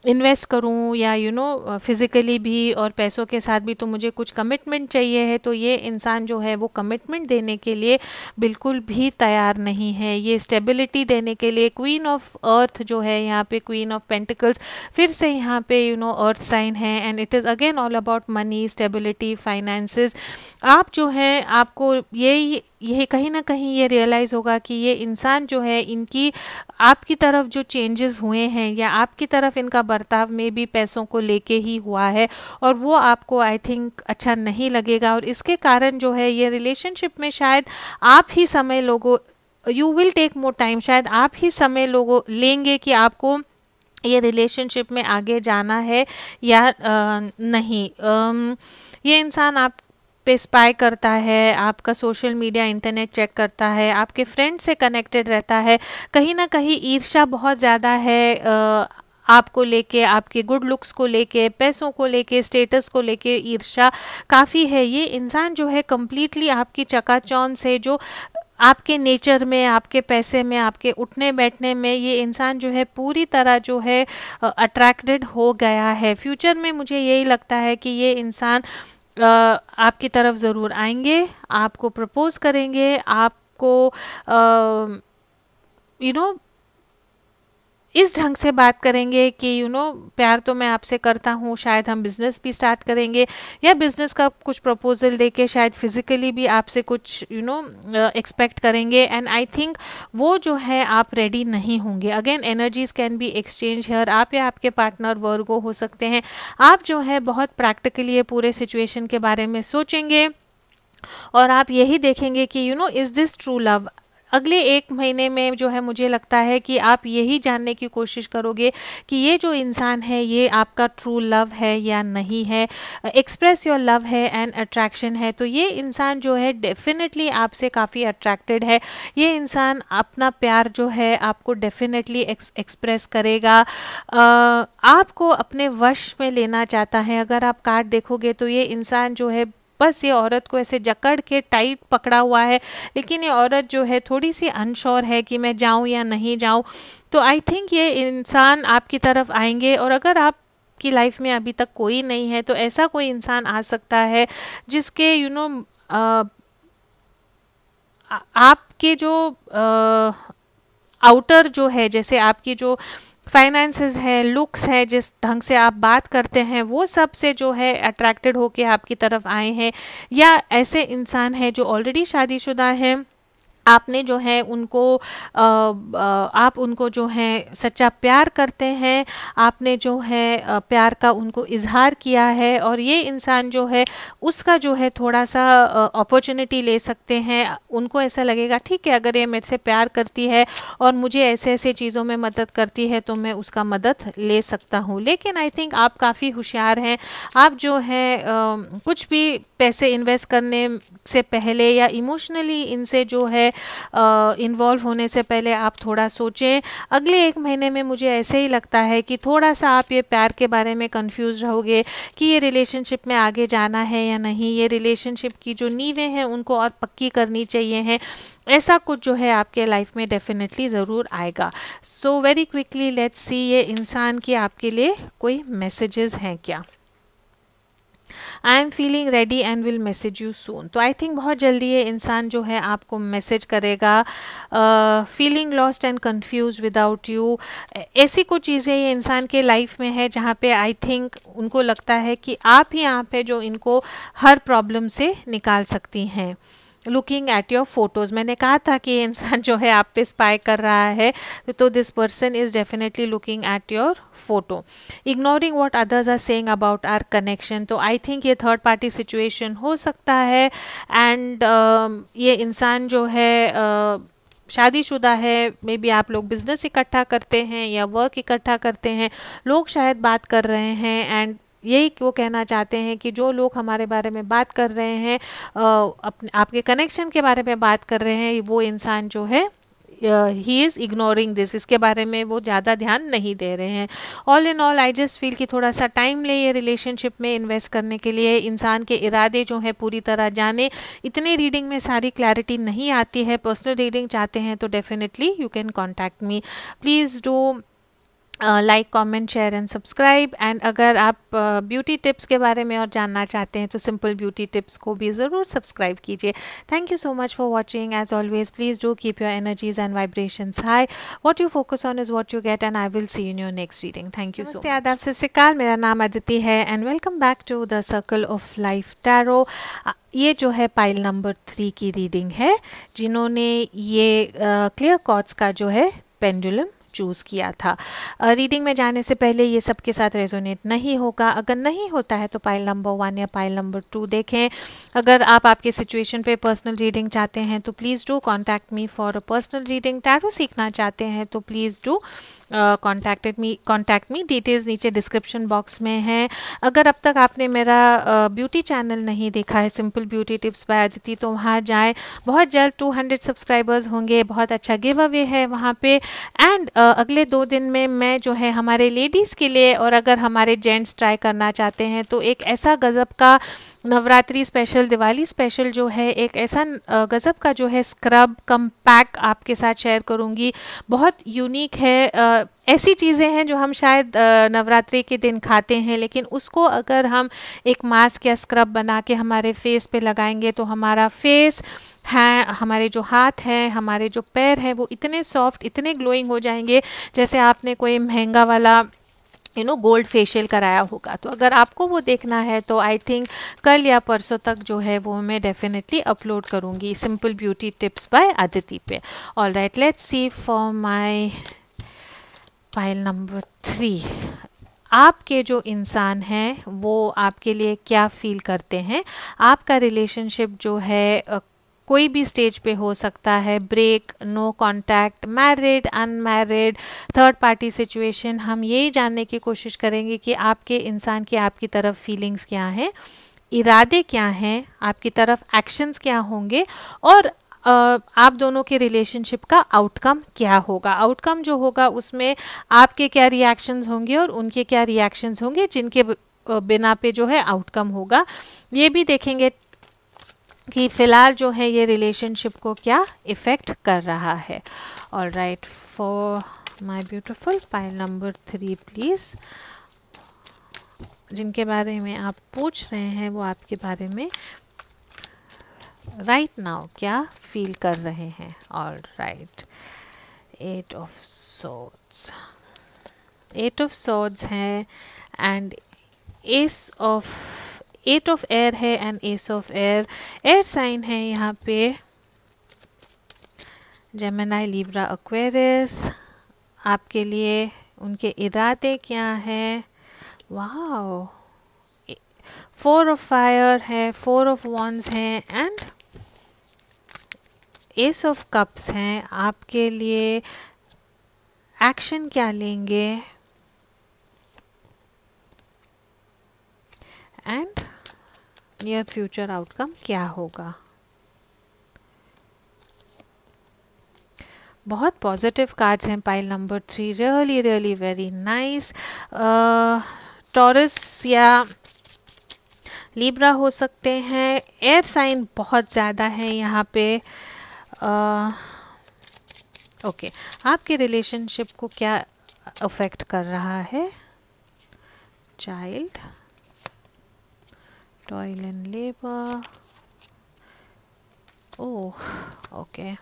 इन्वेस्ट करूं या यू नो फिज़िकली भी और पैसों के साथ भी तो मुझे कुछ कमिटमेंट चाहिए है तो ये इंसान जो है वो कमिटमेंट देने के लिए बिल्कुल भी तैयार नहीं है ये स्टेबिलिटी देने के लिए क्वीन ऑफ अर्थ जो है यहाँ पे क्वीन ऑफ पेंटिकल्स फिर से यहाँ पे यू नो अर्थ साइन है and it is again all about money stability finance आप जो हैं आपको यही यह कहीं ना कहीं ये रियलाइज़ होगा कि ये इंसान जो है इनकी आपकी तरफ जो चेंजेस हुए हैं या आपकी तरफ इनका बर्ताव में भी पैसों को लेके ही हुआ है और वो आपको आई थिंक अच्छा नहीं लगेगा और इसके कारण जो है ये रिलेशनशिप में शायद आप ही समय लोगों you will take more time शायद आप ही समय लोगों लेंगे कि आपको ये रिलेशनशिप में आगे जाना है या आ, नहीं आ, ये इंसान आप पे स्पाई करता है आपका सोशल मीडिया इंटरनेट चेक करता है आपके फ्रेंड से कनेक्टेड रहता है कहीं ना कहीं ईर्षा बहुत ज़्यादा है आ, आपको लेके आपके गुड लुक्स को लेके पैसों को लेके स्टेटस को लेके ईर्षा काफ़ी है ये इंसान जो है कम्प्लीटली आपकी चकाचौन से जो आपके नेचर में आपके पैसे में आपके उठने बैठने में ये इंसान जो है पूरी तरह जो है अट्रैक्टेड हो गया है फ्यूचर में मुझे यही लगता है कि ये इंसान आपकी तरफ ज़रूर आएंगे आपको प्रपोज़ करेंगे आपको यू नो इस ढंग से बात करेंगे कि यू you नो know, प्यार तो मैं आपसे करता हूँ शायद हम बिज़नेस भी स्टार्ट करेंगे या बिज़नेस का कुछ प्रपोज़ल देके शायद फिज़िकली भी आपसे कुछ यू नो एक्सपेक्ट करेंगे एंड आई थिंक वो जो है आप रेडी नहीं होंगे again energies can be exchange here आप या आपके पार्टनर वर्गो हो सकते हैं आप जो है बहुत प्रैक्टिकली पूरे सिचुएशन के बारे में सोचेंगे और आप यही देखेंगे कि you know is this true love अगले एक महीने में जो है मुझे लगता है कि आप यही जानने की कोशिश करोगे कि ये जो इंसान है ये आपका ट्रू लव है या नहीं है एक्सप्रेस योर लव है एंड अट्रैक्शन है तो ये इंसान जो है डेफिनेटली आपसे काफ़ी अट्रैक्टेड है ये इंसान अपना प्यार जो है आपको डेफिनेटली एक्सप्रेस करेगा आपको अपने वश में लेना चाहता है अगर आप कार्ड देखोगे तो ये इंसान जो है बस ये औरत को ऐसे जकड़ के टाइट पकड़ा हुआ है लेकिन ये औरत जो है थोड़ी सी अनश्योर है कि मैं जाऊँ या नहीं जाऊँ तो आई थिंक ये इंसान आपकी तरफ आएंगे और अगर आप की लाइफ में अभी तक कोई नहीं है तो ऐसा कोई इंसान आ सकता है जिसके यू you नो know, आपके जो आ, आउटर जो है जैसे आपकी जो फाइनेंसेस है लुक्स है जिस ढंग से आप बात करते हैं वो सब से जो है अट्रैक्टेड होके आपकी तरफ आए हैं या ऐसे इंसान हैं जो ऑलरेडी शादीशुदा हैं आपने जो है उनको आ, आप उनको जो है सच्चा प्यार करते हैं आपने जो है प्यार का उनको इजहार किया है और ये इंसान जो है उसका जो है थोड़ा सा अपॉर्चुनिटी ले सकते हैं उनको ऐसा लगेगा ठीक है अगर ये मेरे से प्यार करती है और मुझे ऐसे ऐसे चीज़ों में मदद करती है तो मैं उसका मदद ले सकता हूँ लेकिन आई थिंक आप काफ़ी होशियार हैं आप जो है कुछ भी पैसे इन्वेस्ट करने से पहले या इमोशनली इनसे जो है इन्वॉल्व होने से पहले आप थोड़ा सोचें अगले एक महीने में मुझे ऐसे ही लगता है कि थोड़ा सा आप ये प्यार के बारे में कंफ्यूज रहोगे कि ये रिलेशनशिप में आगे जाना है या नहीं ये रिलेशनशिप की जो नींवें हैं उनको और पक्की करनी चाहिए हैं ऐसा कुछ जो है आपके लाइफ में डेफिनेटली ज़रूर आएगा so very quickly let's see ये इंसान की आपके लिए कोई मैसेजेस हैं क्या I am feeling ready and will message you soon तो आई थिंक बहुत जल्दी ये इंसान जो है आपको मैसेज करेगा feeling lost and confuse without you ऐसी कुछ चीज़ें ये इंसान के लाइफ में है जहाँ पे आई थिंक उनको लगता है कि आप ही आप है जो इनको हर प्रॉब्लम से निकाल सकती हैं लुकिंग एट योर फोटोज़ मैंने कहा था कि इंसान जो है आप पे स्पाई कर रहा है तो this person is definitely looking at your photo ignoring what others are saying about our connection तो आई थिंक ये थर्ड पार्टी सिचुएशन हो सकता है एंड uh, um, ये इंसान जो है uh, शादीशुदा है मे बी आप लोग बिज़नेस इकट्ठा करते हैं या वर्क इकट्ठा करते हैं लोग शायद बात कर रहे हैं एंड यही वो कहना चाहते हैं कि जो लोग हमारे बारे में बात कर रहे हैं अपने आपके कनेक्शन के बारे में बात कर रहे हैं वो इंसान जो है ही इज़ इग्नोरिंग दिस इसके बारे में वो ज़्यादा ध्यान नहीं दे रहे हैं all in all I just feel कि थोड़ा सा टाइम ले ये रिलेशनशिप में इन्वेस्ट करने के लिए इंसान के इरादे जो हैं पूरी तरह जाने इतने रीडिंग में सारी क्लैरिटी नहीं आती है पर्सनल रीडिंग चाहते हैं तो definitely you can contact me please do like comment share and subscribe and अगर आप ब्यूटी uh, टिप्स के बारे में और जानना चाहते हैं तो सिंपल ब्यूटी टिप्स को भी ज़रूर सब्सक्राइब कीजिए thank you so much for watching as always please do keep your energies and vibrations high what you focus on is what you get and I will see in your next reading thank you so आदाब सत मेरा नाम अदिति है and welcome back to the circle of life tarot ये जो है pile number three की reading है जिन्होंने ये क्लियर uh, कॉट्स का जो है पेंडुलम चूज़ किया था रीडिंग में जाने से पहले ये सबके साथ रेजोनेट नहीं होगा अगर नहीं होता है तो पाइल नंबर वन या पाइल नंबर टू देखें अगर आप आपके सिचुएशन पे पर्सनल रीडिंग चाहते हैं तो please do contact me for a personal reading tarot सीखना चाहते हैं तो please do contacted me contact me details नीचे डिस्क्रिप्शन बॉक्स में है अगर अब तक आपने मेरा ब्यूटी चैनल नहीं देखा है simple beauty tips by Aditi तो वहाँ जाएँ बहुत जल्द 200 सब्सक्राइबर्स होंगे बहुत अच्छा गिव अवे है वहाँ पे एंड अगले दो दिन में मैं जो है हमारे लेडीज़ के लिए और अगर हमारे जेंट्स ट्राई करना चाहते हैं तो एक ऐसा गज़ब का नवरात्रि स्पेशल दिवाली स्पेशल जो है एक ऐसा गज़ब का जो है स्क्रब कम पैक आपके साथ शेयर करूँगी बहुत यूनिक है ऐसी चीज़ें हैं जो हम शायद नवरात्रि के दिन खाते हैं लेकिन उसको अगर हम एक मास्क या स्क्रब बना के हमारे फेस पे लगाएंगे तो हमारा फेस हैं हमारे जो हाथ हैं हमारे जो पैर हैं वो इतने सॉफ्ट इतने ग्लोइंग हो जाएंगे जैसे आपने कोई महंगा वाला यू नो गोल्ड फेशियल कराया होगा तो अगर आपको वो देखना है तो आई थिंक कल या परसों तक जो है वो मैं डेफिनेटली अपलोड करूँगी simple beauty tips by Aditi पे all right let's see for my pile number three आपके जो इंसान हैं वो आपके लिए क्या फील करते हैं आपका रिलेशनशिप जो है कोई भी स्टेज पे हो सकता है break no contact married unmarried third party situation हम यही जानने की कोशिश करेंगे कि आपके इंसान की आपकी तरफ फीलिंग्स क्या हैं इरादे क्या हैं आपकी तरफ एक्शंस क्या होंगे और आप दोनों के रिलेशनशिप का आउटकम क्या होगा आउटकम जो होगा उसमें आपके क्या रिएक्शंस होंगे और उनके क्या रिएक्शंस होंगे जिनके बिना पे जो है आउटकम होगा ये भी देखेंगे कि फ़िलहाल जो है ये रिलेशनशिप को क्या इफ़ेक्ट कर रहा है all right for my beautiful pile number three please जिनके बारे में आप पूछ रहे हैं वो आपके बारे में राइट right नाउ क्या फील कर रहे हैं all right eight of swords eight of swords हैं and ace of eight of air है and ace of air air sign है यहाँ पे जेमिनाई लिब्रा अक्वेरस आपके लिए उनके इरादे क्या हैं वाह फोर ऑफ फायर है फोर ऑफ वॉन्स हैं एंड एस ऑफ कप्स हैं आपके लिए एक्शन क्या लेंगे एंड नियर फ्यूचर आउटकम क्या होगा बहुत पॉजिटिव कार्ड्स हैं pile number three really really very nice Taurus या लीब्रा हो सकते हैं एयर साइन बहुत ज़्यादा है यहाँ पे ओके uh, okay. आपके रिलेशनशिप को क्या अफेक्ट कर रहा है child toil and labor oh okay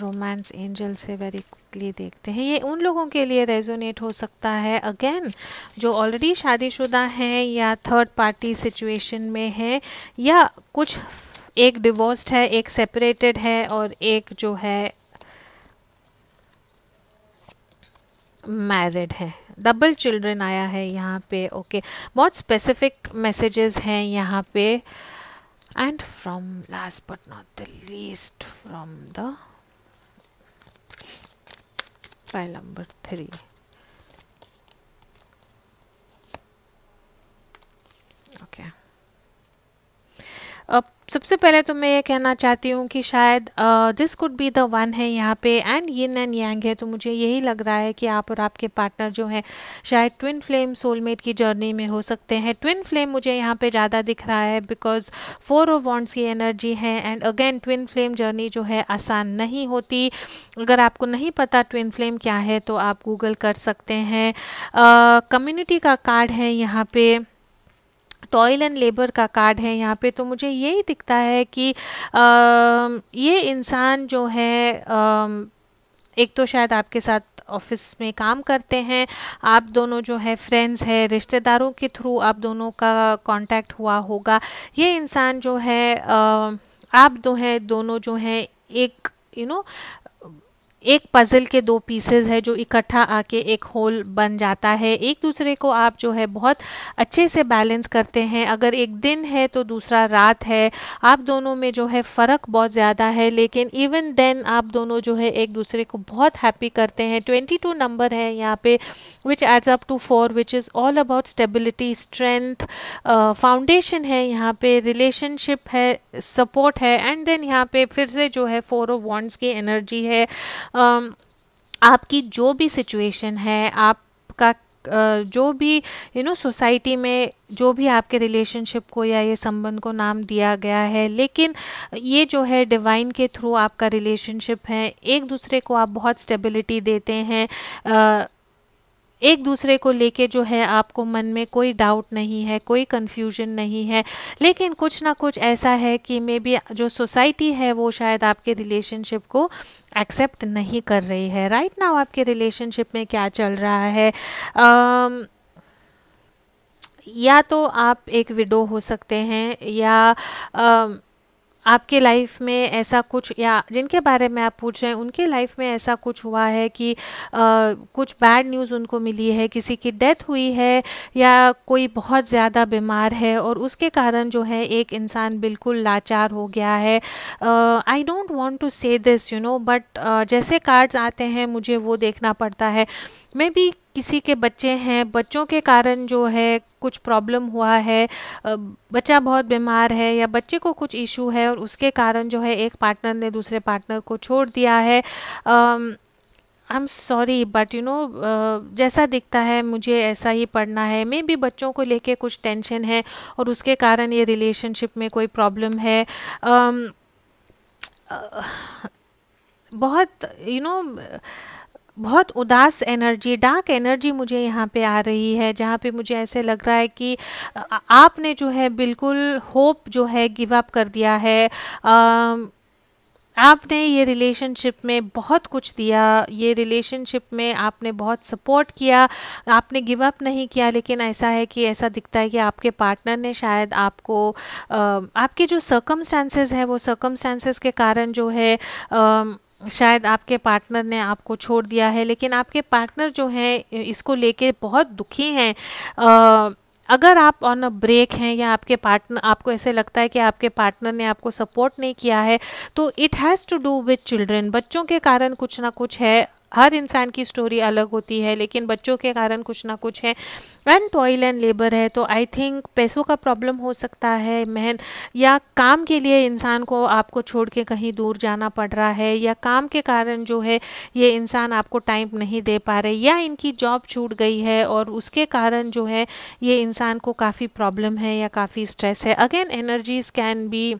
romance angel से वेरी क्विकली देखते हैं ये उन लोगों के लिए रेजोनेट हो सकता है अगेन जो ऑलरेडी शादीशुदा हैं या थर्ड पार्टी सिचुएशन में है या कुछ एक डिवोर्स्ड है एक सेपरेटेड है और एक जो है मैरिड है डबल चिल्ड्रन आया है यहाँ पे ओके okay. बहुत स्पेसिफिक मैसेजेस हैं यहाँ पे and from last but not the least from the pile number three okay सबसे पहले तो मैं ये कहना चाहती हूँ कि शायद this could be the one है यहाँ पे एंड यिन एंड यांग है तो मुझे यही लग रहा है कि आप और आपके पार्टनर जो हैं शायद ट्विन फ्लेम सोलमेट की जर्नी में हो सकते हैं ट्विन फ्लेम मुझे यहाँ पे ज़्यादा दिख रहा है बिकॉज फोर ऑफ वॉन्ट्स की एनर्जी है and again twin flame journey जो है आसान नहीं होती अगर आपको नहीं पता ट्विन फ्लेम क्या है तो आप गूगल कर सकते हैं कम्युनिटी uh, का कार्ड है यहाँ पे टॉयल एंड लेबर का कार्ड है यहाँ पे तो मुझे यही दिखता है कि आ, ये इंसान जो है आ, एक तो शायद आपके साथ ऑफिस में काम करते हैं आप दोनों जो है फ्रेंड्स है रिश्तेदारों के थ्रू आप दोनों का कांटेक्ट हुआ होगा ये इंसान जो है आ, आप दो हैं दोनों जो हैं एक यू you नो know, एक पज़ल के दो पीसेज है जो इकट्ठा आके एक होल बन जाता है एक दूसरे को आप जो है बहुत अच्छे से बैलेंस करते हैं अगर एक दिन है तो दूसरा रात है आप दोनों में जो है फ़र्क बहुत ज़्यादा है लेकिन इवन देन आप दोनों जो है एक दूसरे को बहुत हैप्पी करते हैं ट्वेंटी टू नंबर है यहाँ पे which adds up to four which is all about stability strength foundation है यहाँ पे रिलेशनशिप है सपोर्ट है एंड देन यहाँ पे फिर से जो है फोर ऑफ वॉन्ट्स की एनर्जी है आपकी जो भी सिचुएशन है आपका जो भी यू नो सोसाइटी में जो भी आपके रिलेशनशिप को या ये संबंध को नाम दिया गया है लेकिन ये जो है डिवाइन के थ्रू आपका रिलेशनशिप है एक दूसरे को आप बहुत स्टेबिलिटी देते हैं एक दूसरे को लेके जो है आपको मन में कोई डाउट नहीं है कोई कन्फ्यूजन नहीं है लेकिन कुछ ना कुछ ऐसा है कि मे बी जो सोसाइटी है वो शायद आपके रिलेशनशिप को एक्सेप्ट नहीं कर रही है राइट right नाउ आपके रिलेशनशिप में क्या चल रहा है um, या तो आप एक विडो हो सकते हैं या um, आपके लाइफ में ऐसा कुछ या जिनके बारे में आप पूछ रहे हैं उनके लाइफ में ऐसा कुछ हुआ है कि आ, कुछ बैड न्यूज़ उनको मिली है किसी की डेथ हुई है या कोई बहुत ज़्यादा बीमार है और उसके कारण जो है एक इंसान बिल्कुल लाचार हो गया है I don't want to say this you know but जैसे कार्ड्स आते हैं मुझे वो देखना पड़ता है मे भी किसी के बच्चे हैं बच्चों के कारण जो है कुछ प्रॉब्लम हुआ है बच्चा बहुत बीमार है या बच्चे को कुछ इशू है और उसके कारण जो है एक पार्टनर ने दूसरे पार्टनर को छोड़ दिया है I am sorry but you know जैसा दिखता है मुझे ऐसा ही पढ़ना है मे भी बच्चों को लेके कुछ टेंशन है और उसके कारण ये रिलेशनशिप में कोई प्रॉब्लम है um, uh, बहुत यू you नो know, बहुत उदास एनर्जी डार्क एनर्जी मुझे यहाँ पे आ रही है जहाँ पे मुझे ऐसे लग रहा है कि आपने जो है बिल्कुल होप जो है गिव अप कर दिया है आ, आपने ये रिलेशनशिप में बहुत कुछ दिया ये रिलेशनशिप में आपने बहुत सपोर्ट किया आपने गिव अप नहीं किया लेकिन ऐसा है कि ऐसा दिखता है कि आपके पार्टनर ने शायद आपको आपके जो सर्कमस्टांसेस है वो सर्कमस्टांसेस के कारण जो है आ, शायद आपके पार्टनर ने आपको छोड़ दिया है लेकिन आपके पार्टनर जो हैं इसको लेके बहुत दुखी हैं अगर आप ऑन अ ब्रेक हैं या आपके पार्टनर आपको ऐसे लगता है कि आपके पार्टनर ने आपको सपोर्ट नहीं किया है तो it has to do with children बच्चों के कारण कुछ ना कुछ है हर इंसान की स्टोरी अलग होती है लेकिन बच्चों के कारण कुछ ना कुछ है एंड टॉयल एंड लेबर है तो आई थिंक पैसों का प्रॉब्लम हो सकता है मेहन या काम के लिए इंसान को आपको छोड़ के कहीं दूर जाना पड़ रहा है या काम के कारण जो है ये इंसान आपको टाइम नहीं दे पा रहे या इनकी जॉब छूट गई है और उसके कारण जो है ये इंसान को काफ़ी प्रॉब्लम है या काफ़ी स्ट्रेस है again energies can be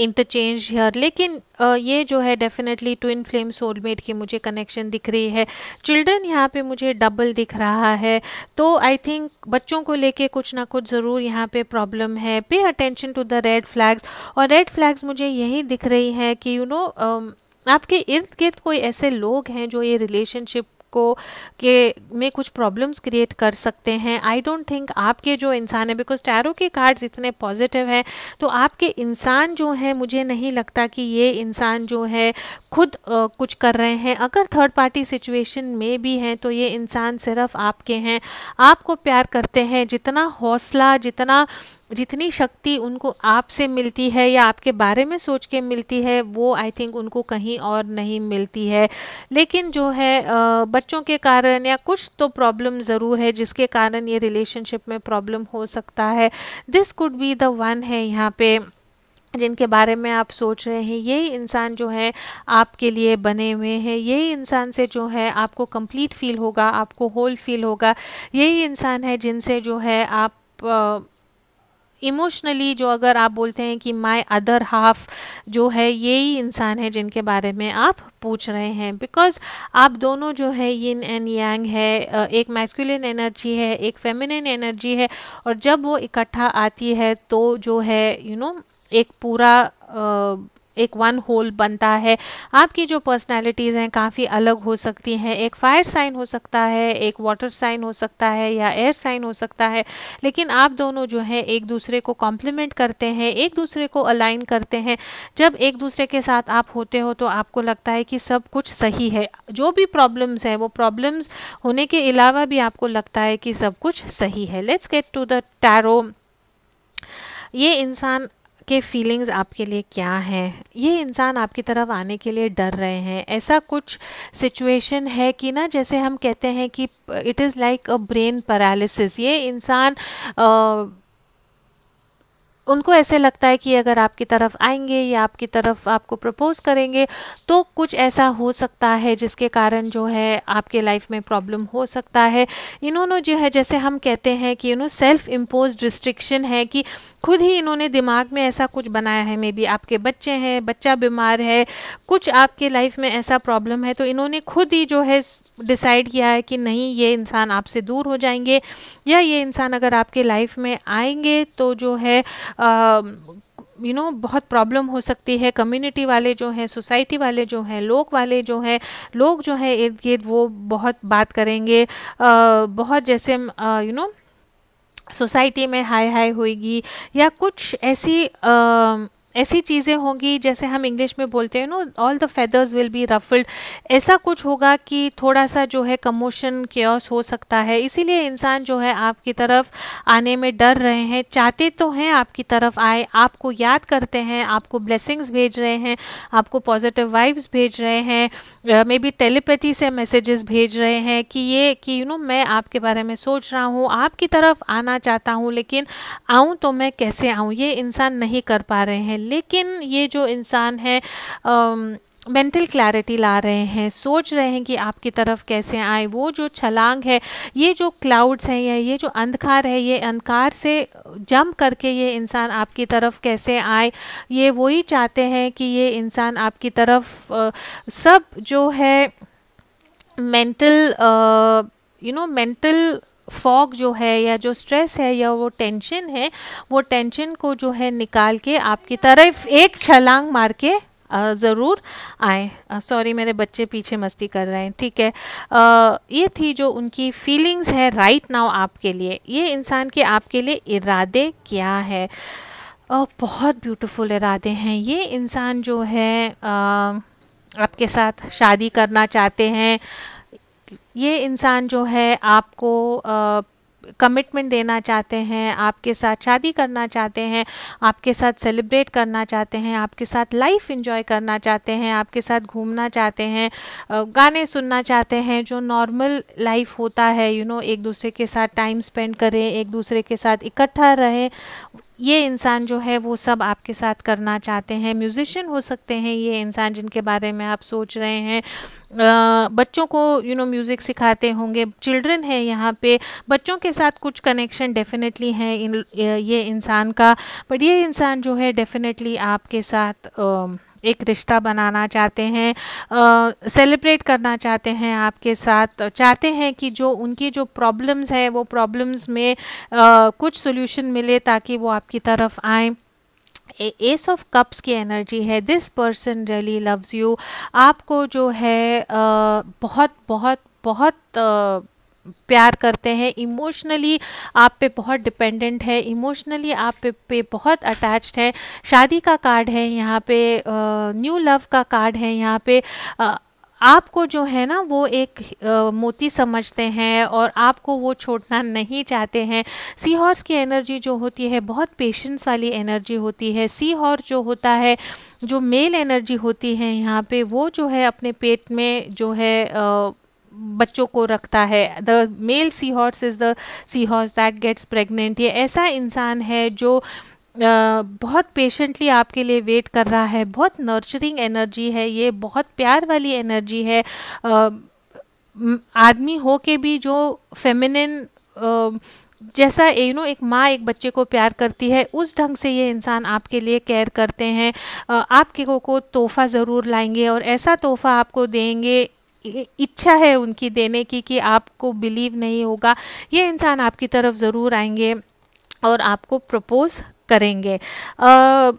interchange here लेकिन ये जो है डेफिनेटली ट्विन फ्लेम सोलमेट की मुझे कनेक्शन दिख रही है चिल्ड्रन यहाँ पे मुझे डबल दिख रहा है तो आई थिंक बच्चों को लेके कुछ ना कुछ ज़रूर यहाँ पे प्रॉब्लम है pay attention to the red flags और रेड फ्लैग्स मुझे यही दिख रही हैं कि यू you नो know, आपके इर्द गिर्द कोई ऐसे लोग हैं जो ये रिलेशनशिप को के में कुछ प्रॉब्लम्स क्रिएट कर सकते हैं आई डोंट थिंक आपके जो इंसान है बिकॉज टैरो के कार्ड्स इतने पॉजिटिव हैं तो आपके इंसान जो है मुझे नहीं लगता कि ये इंसान जो है खुद आ, कुछ कर रहे हैं अगर थर्ड पार्टी सिचुएशन में भी हैं तो ये इंसान सिर्फ आपके हैं आपको प्यार करते हैं जितना हौसला जितना जितनी शक्ति उनको आपसे मिलती है या आपके बारे में सोच के मिलती है वो आई थिंक उनको कहीं और नहीं मिलती है लेकिन जो है बच्चों के कारण या कुछ तो प्रॉब्लम ज़रूर है जिसके कारण ये रिलेशनशिप में प्रॉब्लम हो सकता है this could be the one है यहाँ पे जिनके बारे में आप सोच रहे हैं यही इंसान जो है आपके लिए बने हुए हैं यही इंसान से जो है आपको कंप्लीट फील होगा आपको होल फील होगा यही इंसान है जिनसे जो है आप इमोशनली जो अगर आप बोलते हैं कि माय अदर हाफ जो है यही इंसान है जिनके बारे में आप पूछ रहे हैं बिकॉज आप दोनों जो है यिन एंड यांग है एक मैस्कुलिन एनर्जी है एक फेमिनिन एनर्जी है और जब वो इकट्ठा आती है तो जो है यू you नो know, एक पूरा एक वन होल बनता है आपकी जो पर्सनालिटीज़ हैं काफ़ी अलग हो सकती हैं एक फायर साइन हो सकता है एक वाटर साइन हो सकता है या एयर साइन हो सकता है लेकिन आप दोनों जो हैं एक दूसरे को कॉम्प्लीमेंट करते हैं एक दूसरे को अलाइन करते हैं जब एक दूसरे के साथ आप होते हो तो आपको लगता है कि सब कुछ सही है जो भी प्रॉब्लम्स हैं वो प्रॉब्लम्स होने के अलावा भी आपको लगता है कि सब कुछ सही है let's get to the tarot ये इंसान के फीलिंग्स आपके लिए क्या हैं ये इंसान आपकी तरफ आने के लिए डर रहे हैं ऐसा कुछ सिचुएशन है कि ना जैसे हम कहते हैं कि it is like a brain paralysis ये इंसान उनको ऐसे लगता है कि अगर आपकी तरफ आएंगे या आपकी तरफ आपको प्रपोज़ करेंगे तो कुछ ऐसा हो सकता है जिसके कारण जो है आपके लाइफ में प्रॉब्लम हो सकता है इन्होंने जो है जैसे हम कहते हैं कि you know self impose restriction है कि खुद ही इन्होंने दिमाग में ऐसा कुछ बनाया है मे बी आपके बच्चे हैं बच्चा बीमार है कुछ आपके लाइफ में ऐसा प्रॉब्लम है तो इन्होंने खुद ही जो है डिसाइड किया है कि नहीं ये इंसान आपसे दूर हो जाएंगे या ये इंसान अगर आपके लाइफ में आएंगे तो जो है यू नो बहुत प्रॉब्लम हो सकती है कम्युनिटी वाले जो हैं सोसाइटी वाले जो हैं लोग वाले जो हैं लोग जो हैं इर्द गिर्द वो बहुत बात करेंगे बहुत जैसे यू नो सोसाइटी में हाय हाय होएगी या कुछ ऐसी ऐसी चीज़ें होंगी जैसे हम इंग्लिश में बोलते हैं no all the feathers will be ruffled ऐसा कुछ होगा कि थोड़ा सा जो है कमोशन क्योस हो सकता है इसीलिए इंसान जो है आपकी तरफ आने में डर रहे हैं चाहते तो हैं आपकी तरफ आए आपको याद करते हैं आपको ब्लेसिंग्स भेज रहे हैं आपको पॉजिटिव वाइब्स भेज रहे हैं मे बी टेलीपैथी से मैसेजेस भेज रहे हैं कि ये कि यू नो मैं आपके बारे में सोच रहा हूँ आपकी तरफ आना चाहता हूँ लेकिन आऊँ तो मैं कैसे आऊँ ये इंसान नहीं कर पा रहे हैं लेकिन ये जो इंसान है मेंटल क्लैरिटी ला रहे हैं सोच रहे हैं कि आपकी तरफ कैसे आए वो जो छलांग है ये जो क्लाउड्स हैं या ये जो अंधकार है ये अंधकार से जम करके ये इंसान आपकी तरफ कैसे आए ये वही चाहते हैं कि ये इंसान आपकी तरफ सब जो है mental you know mental fog जो है या जो स्ट्रेस है या वो टेंशन है वो टेंशन को जो है निकाल के आपकी तरफ एक छलांग मार के ज़रूर आए सॉरी मेरे बच्चे पीछे मस्ती कर रहे हैं ठीक है आ, ये थी जो उनकी फीलिंग्स है राइट नाउ आपके लिए ये इंसान के आपके लिए इरादे क्या है आ, बहुत ब्यूटीफुल इरादे हैं ये इंसान जो है आ, आपके साथ शादी करना चाहते हैं ये इंसान जो है आपको आ, कमिटमेंट देना चाहते हैं आपके साथ शादी करना चाहते हैं आपके साथ सेलिब्रेट करना चाहते हैं आपके साथ लाइफ इंजॉय करना चाहते हैं आपके साथ घूमना चाहते हैं गाने सुनना चाहते हैं जो नॉर्मल लाइफ होता है यू you नो know, एक दूसरे के साथ टाइम स्पेंड करें एक दूसरे के साथ इकट्ठा रहें ये इंसान जो है वो सब आपके साथ करना चाहते हैं म्यूज़िशियन हो सकते हैं ये इंसान जिनके बारे में आप सोच रहे हैं आ, बच्चों को यू नो म्यूज़िक सिखाते होंगे चिल्ड्रन है यहाँ पे बच्चों के साथ कुछ कनेक्शन डेफिनेटली है इन ये इंसान का बट ये इंसान जो है डेफिनेटली आपके साथ आ, एक रिश्ता बनाना चाहते हैं सेलिब्रेट करना चाहते हैं आपके साथ तो चाहते हैं कि जो उनकी जो प्रॉब्लम्स है वो प्रॉब्लम्स में आ, कुछ सोल्यूशन मिले ताकि वो आपकी तरफ आए एस ऑफ कप्स की एनर्जी है this person really loves you आपको जो है आ, बहुत बहुत बहुत आ, प्यार करते हैं इमोशनली आप पे बहुत डिपेंडेंट है इमोशनली आप पे, पे बहुत अटैच्ड है शादी का कार्ड है यहाँ पे न्यू लव का कार्ड है यहाँ पे आ, आपको जो है ना वो एक आ, मोती समझते हैं और आपको वो छोड़ना नहीं चाहते हैं सी हॉर्स की एनर्जी जो होती है बहुत पेशेंस वाली एनर्जी होती है सी हॉर्स जो होता है जो मेल एनर्जी होती है यहाँ पे वो जो है अपने पेट में जो है आ, बच्चों को रखता है the male seahorse is the seahorse that gets pregnant ये ऐसा इंसान है जो बहुत पेशेंटली आपके लिए वेट कर रहा है बहुत नर्चरिंग एनर्जी है ये बहुत प्यार वाली एनर्जी है आदमी हो के भी जो फेमिनिन जैसा यू नो एक माँ एक बच्चे को प्यार करती है उस ढंग से ये इंसान आपके लिए केयर करते हैं आपके को तोहफा ज़रूर लाएंगे और ऐसा तोहफा आपको देंगे इच्छा है उनकी देने की कि आपको बिलीव नहीं होगा ये इंसान आपकी तरफ ज़रूर आएंगे और आपको प्रपोज़ करेंगे आ,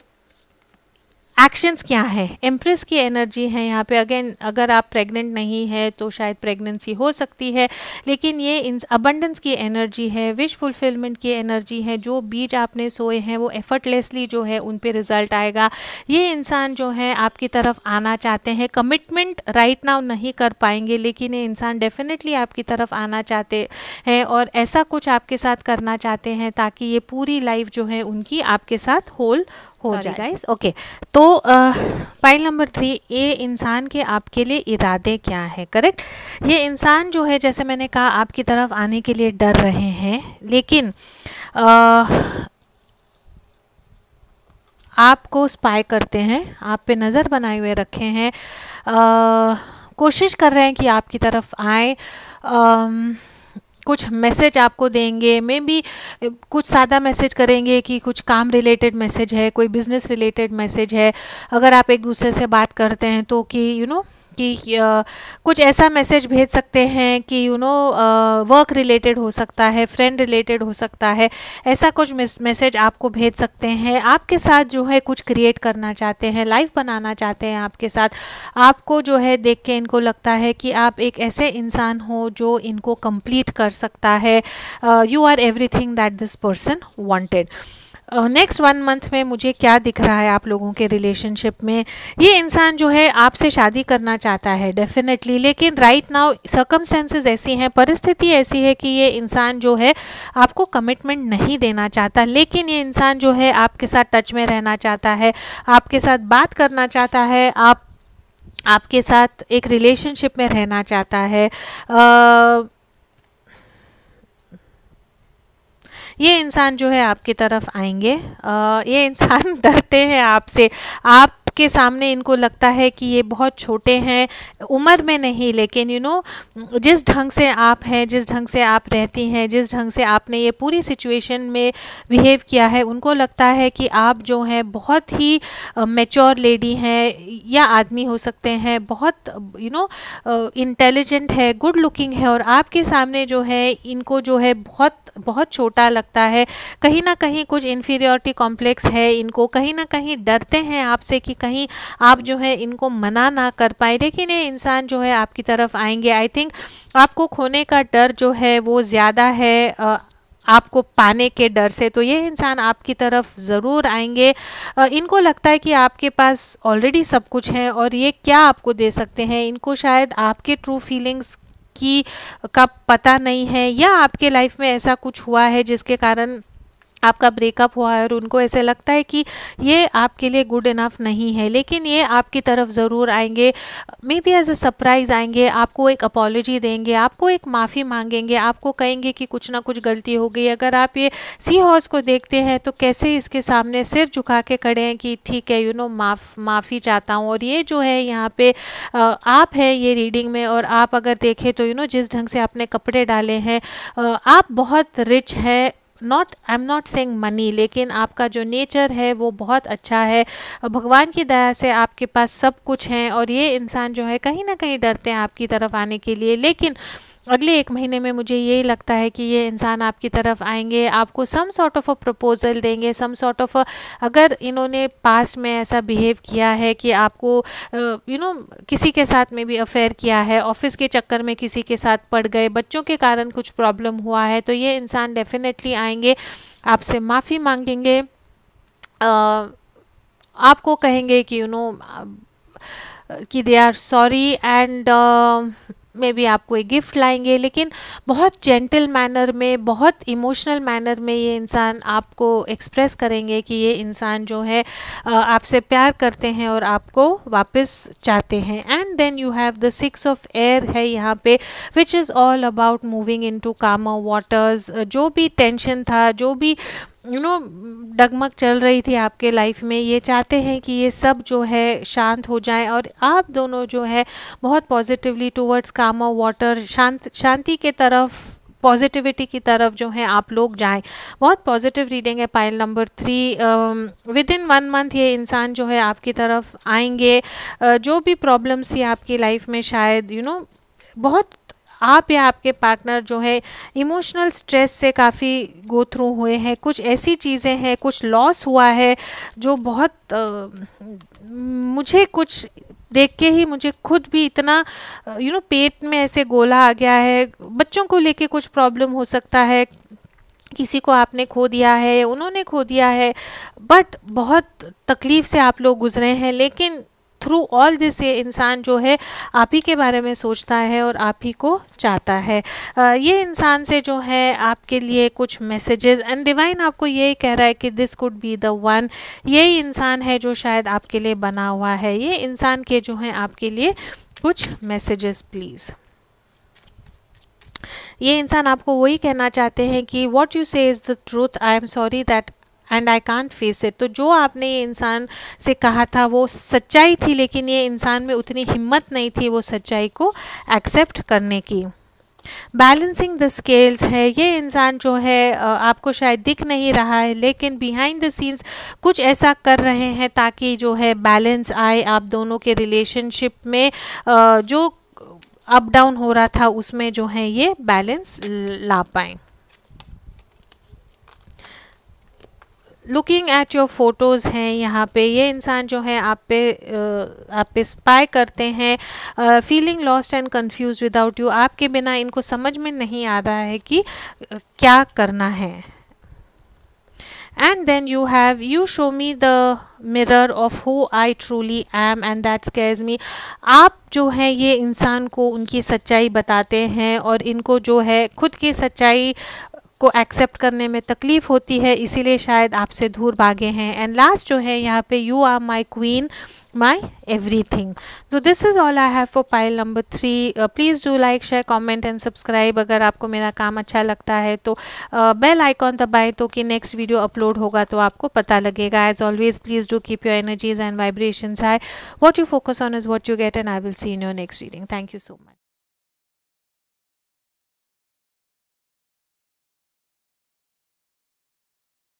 एक्शंस क्या है एम्प्रेस की एनर्जी है यहाँ पे अगेन अगर आप प्रेग्नेंट नहीं है तो शायद प्रेगनेंसी हो सकती है लेकिन ये इन अबंडेंस की एनर्जी है विश फुलफिलमेंट की एनर्जी है जो बीज आपने सोए हैं वो एफर्टलेसली जो है उन पर रिजल्ट आएगा ये इंसान जो है आपकी तरफ आना चाहते हैं कमिटमेंट राइट नाउ नहीं कर पाएंगे लेकिन ये इंसान डेफिनेटली आपकी तरफ आना चाहते हैं और ऐसा कुछ आपके साथ करना चाहते हैं ताकि ये पूरी लाइफ जो है उनकी आपके साथ होल हो जाए गाइस ओके तो पाइल नंबर थ्री ये इंसान के आपके लिए इरादे क्या है करेक्ट ये इंसान जो है जैसे मैंने कहा आपकी तरफ आने के लिए डर रहे हैं लेकिन आ, आपको स्पाई करते हैं आप पे नज़र बनाए हुए रखे हैं आ, कोशिश कर रहे हैं कि आपकी तरफ आए आ, कुछ मैसेज आपको देंगे मे बी कुछ सादा मैसेज करेंगे कि कुछ काम रिलेटेड मैसेज है कोई बिजनेस रिलेटेड मैसेज है अगर आप एक दूसरे से बात करते हैं तो कि यू you नो know, कि कुछ ऐसा मैसेज भेज सकते हैं कि यू नो वर्क रिलेटेड हो सकता है फ्रेंड रिलेटेड हो सकता है ऐसा कुछ मैसेज आपको भेज सकते हैं आपके साथ जो है कुछ क्रिएट करना चाहते हैं लाइफ बनाना चाहते हैं आपके साथ आपको जो है देख के इनको लगता है कि आप एक ऐसे इंसान हो जो इनको कंप्लीट कर सकता है you are everything that this person wanted next one month में मुझे क्या दिख रहा है आप लोगों के रिलेशनशिप में ये इंसान जो है आपसे शादी करना चाहता है डेफिनेटली लेकिन राइट नाउ सर्कमस्टेंसेज ऐसी हैं परिस्थिति ऐसी है कि ये इंसान जो है आपको कमिटमेंट नहीं देना चाहता लेकिन ये इंसान जो है आपके साथ टच में रहना चाहता है आपके साथ बात करना चाहता है आप आपके साथ एक रिलेशनशिप में रहना चाहता है आ, ये इंसान जो है आपकी तरफ आएंगे आ, ये इंसान डरते हैं आपसे आप सबके सामने इनको लगता है कि ये बहुत छोटे हैं उम्र में नहीं लेकिन यू नो जिस ढंग से आप हैं जिस ढंग से आप रहती हैं जिस ढंग से आपने ये पूरी सिचुएशन में बिहेव किया है उनको लगता है कि आप जो हैं बहुत ही मेच्योर लेडी हैं या आदमी हो सकते हैं बहुत यू नो इंटेलिजेंट है गुड लुकिंग है और आपके सामने जो है इनको जो है बहुत बहुत छोटा लगता है कहीं ना कहीं कुछ इन्फीरियोरिटी कॉम्प्लेक्स है इनको कहीं ना कहीं डरते हैं आपसे कि कहीं आप जो है इनको मना ना कर पाए लेकिन ये इंसान जो है आपकी तरफ आएंगे आई थिंक आपको खोने का डर जो है वो ज़्यादा है आ, आपको पाने के डर से तो ये इंसान आपकी तरफ ज़रूर आएंगे इनको लगता है कि आपके पास ऑलरेडी सब कुछ है और ये क्या आपको दे सकते हैं इनको शायद आपके ट्रू फीलिंग्स की का पता नहीं है या आपके लाइफ में ऐसा कुछ हुआ है जिसके कारण आपका ब्रेकअप हुआ है और उनको ऐसे लगता है कि ये आपके लिए गुड इनफ नहीं है लेकिन ये आपकी तरफ ज़रूर आएंगे maybe as a surprise आएंगे आपको एक अपॉलोजी देंगे आपको एक माफ़ी मांगेंगे आपको कहेंगे कि कुछ ना कुछ गलती हो गई अगर आप ये सी हॉर्स को देखते हैं तो कैसे इसके सामने सिर झुका के खड़े हैं कि ठीक है यू नो माफ़ माफ़ी चाहता हूँ और ये जो है यहाँ पर आप हैं ये रीडिंग में और आप अगर देखें तो यू नो जिस ढंग से आपने कपड़े डाले हैं आप बहुत रिच हैं not I am not saying money लेकिन आपका जो नेचर है वो बहुत अच्छा है भगवान की दया से आपके पास सब कुछ हैं और ये इंसान जो है कहीं ना कहीं डरते हैं आपकी तरफ आने के लिए लेकिन अगले एक महीने में मुझे यही लगता है कि ये इंसान आपकी तरफ आएंगे आपको some sort of a proposal देंगे सम सॉर्ट ऑफ अगर इन्होंने पास्ट में ऐसा बिहेव किया है कि आपको you uh, know you know, किसी के साथ में भी अफेयर किया है ऑफिस के चक्कर में किसी के साथ पड़ गए बच्चों के कारण कुछ प्रॉब्लम हुआ है तो ये इंसान डेफिनेटली आएंगे आपसे माफ़ी मांगेंगे uh, आपको कहेंगे कि यू you नो know, कि दे आर सॉरी एंड में भी आपको एक गिफ्ट लाएंगे लेकिन बहुत जेंटल मैनर में बहुत इमोशनल मैनर में ये इंसान आपको एक्सप्रेस करेंगे कि ये इंसान जो है आपसे प्यार करते हैं और आपको वापस चाहते हैं and then you have the six of air है यहाँ पे which is all about moving into calmer waters जो भी टेंशन था जो भी यू नो डगमग चल रही थी आपके लाइफ में ये चाहते हैं कि ये सब जो है शांत हो जाए और आप दोनों जो है बहुत पॉजिटिवली टूवर्ड्स काम और वाटर शांत शांति के तरफ पॉजिटिविटी की तरफ जो है आप लोग जाएं बहुत पॉजिटिव रीडिंग है pile number three within one month ये इंसान जो है आपकी तरफ आएंगे uh, जो भी प्रॉब्लम्स थी आपकी लाइफ में शायद यू you नो know, बहुत आप या आपके पार्टनर जो है इमोशनल स्ट्रेस से काफ़ी गो थ्रू हुए हैं कुछ ऐसी चीज़ें हैं कुछ लॉस हुआ है जो बहुत आ, मुझे कुछ देख के ही मुझे खुद भी इतना यू नो पेट में ऐसे गोला आ गया है बच्चों को लेके कुछ प्रॉब्लम हो सकता है किसी को आपने खो दिया है उन्होंने खो दिया है बट बहुत तकलीफ़ से आप लोग गुजरे हैं लेकिन थ्रू ऑल दिस ये इंसान जो है आप ही के बारे में सोचता है और आप ही को चाहता है आ, ये इंसान से जो है आपके लिए कुछ मैसेजेस एंड डिवाइन आपको यही कह रहा है कि this could be the one यही इंसान है जो शायद आपके लिए बना हुआ है ये इंसान के जो है आपके लिए कुछ मैसेजेस प्लीज़ ये इंसान आपको वही कहना चाहते हैं कि what you say is the truth I am sorry that and I can't face it तो जो आपने ये इंसान से कहा था वो सच्चाई थी लेकिन ये इंसान में उतनी हिम्मत नहीं थी वो सच्चाई को एक्सेप्ट करने की बैलेंसिंग द स्केल्स है ये इंसान जो है आपको शायद दिख नहीं रहा है लेकिन बिहाइंड द सीन्स कुछ ऐसा कर रहे हैं ताकि जो है बैलेंस आए आप दोनों के रिलेशनशिप में जो अप डाउन हो रहा था उसमें जो है ये बैलेंस ला पाएँ लुकिंग एट योर फ़ोटोज़ हैं यहाँ पे ये इंसान जो है आप पे आप पे स्पाई करते हैं feeling lost and confuse without you आपके बिना इनको समझ में नहीं आ रहा है कि क्या करना है and then you have you show me the mirror of who I truly am and that's scares me आप जो हैं ये इंसान को उनकी सच्चाई बताते हैं और इनको जो है खुद की सच्चाई को एक्सेप्ट करने में तकलीफ़ होती है इसीलिए शायद आपसे दूर भागे हैं एंड लास्ट जो है यहाँ पे you are my queen my everything so this is all I have for pile number three please do like share comment and subscribe अगर आपको मेरा काम अच्छा लगता है तो बेल आइकॉन दबाए तो कि नेक्स्ट वीडियो अपलोड होगा तो आपको पता लगेगा as always please do keep your energies and vibration high what you focus on is what you get and I will see in your next reading thank you so much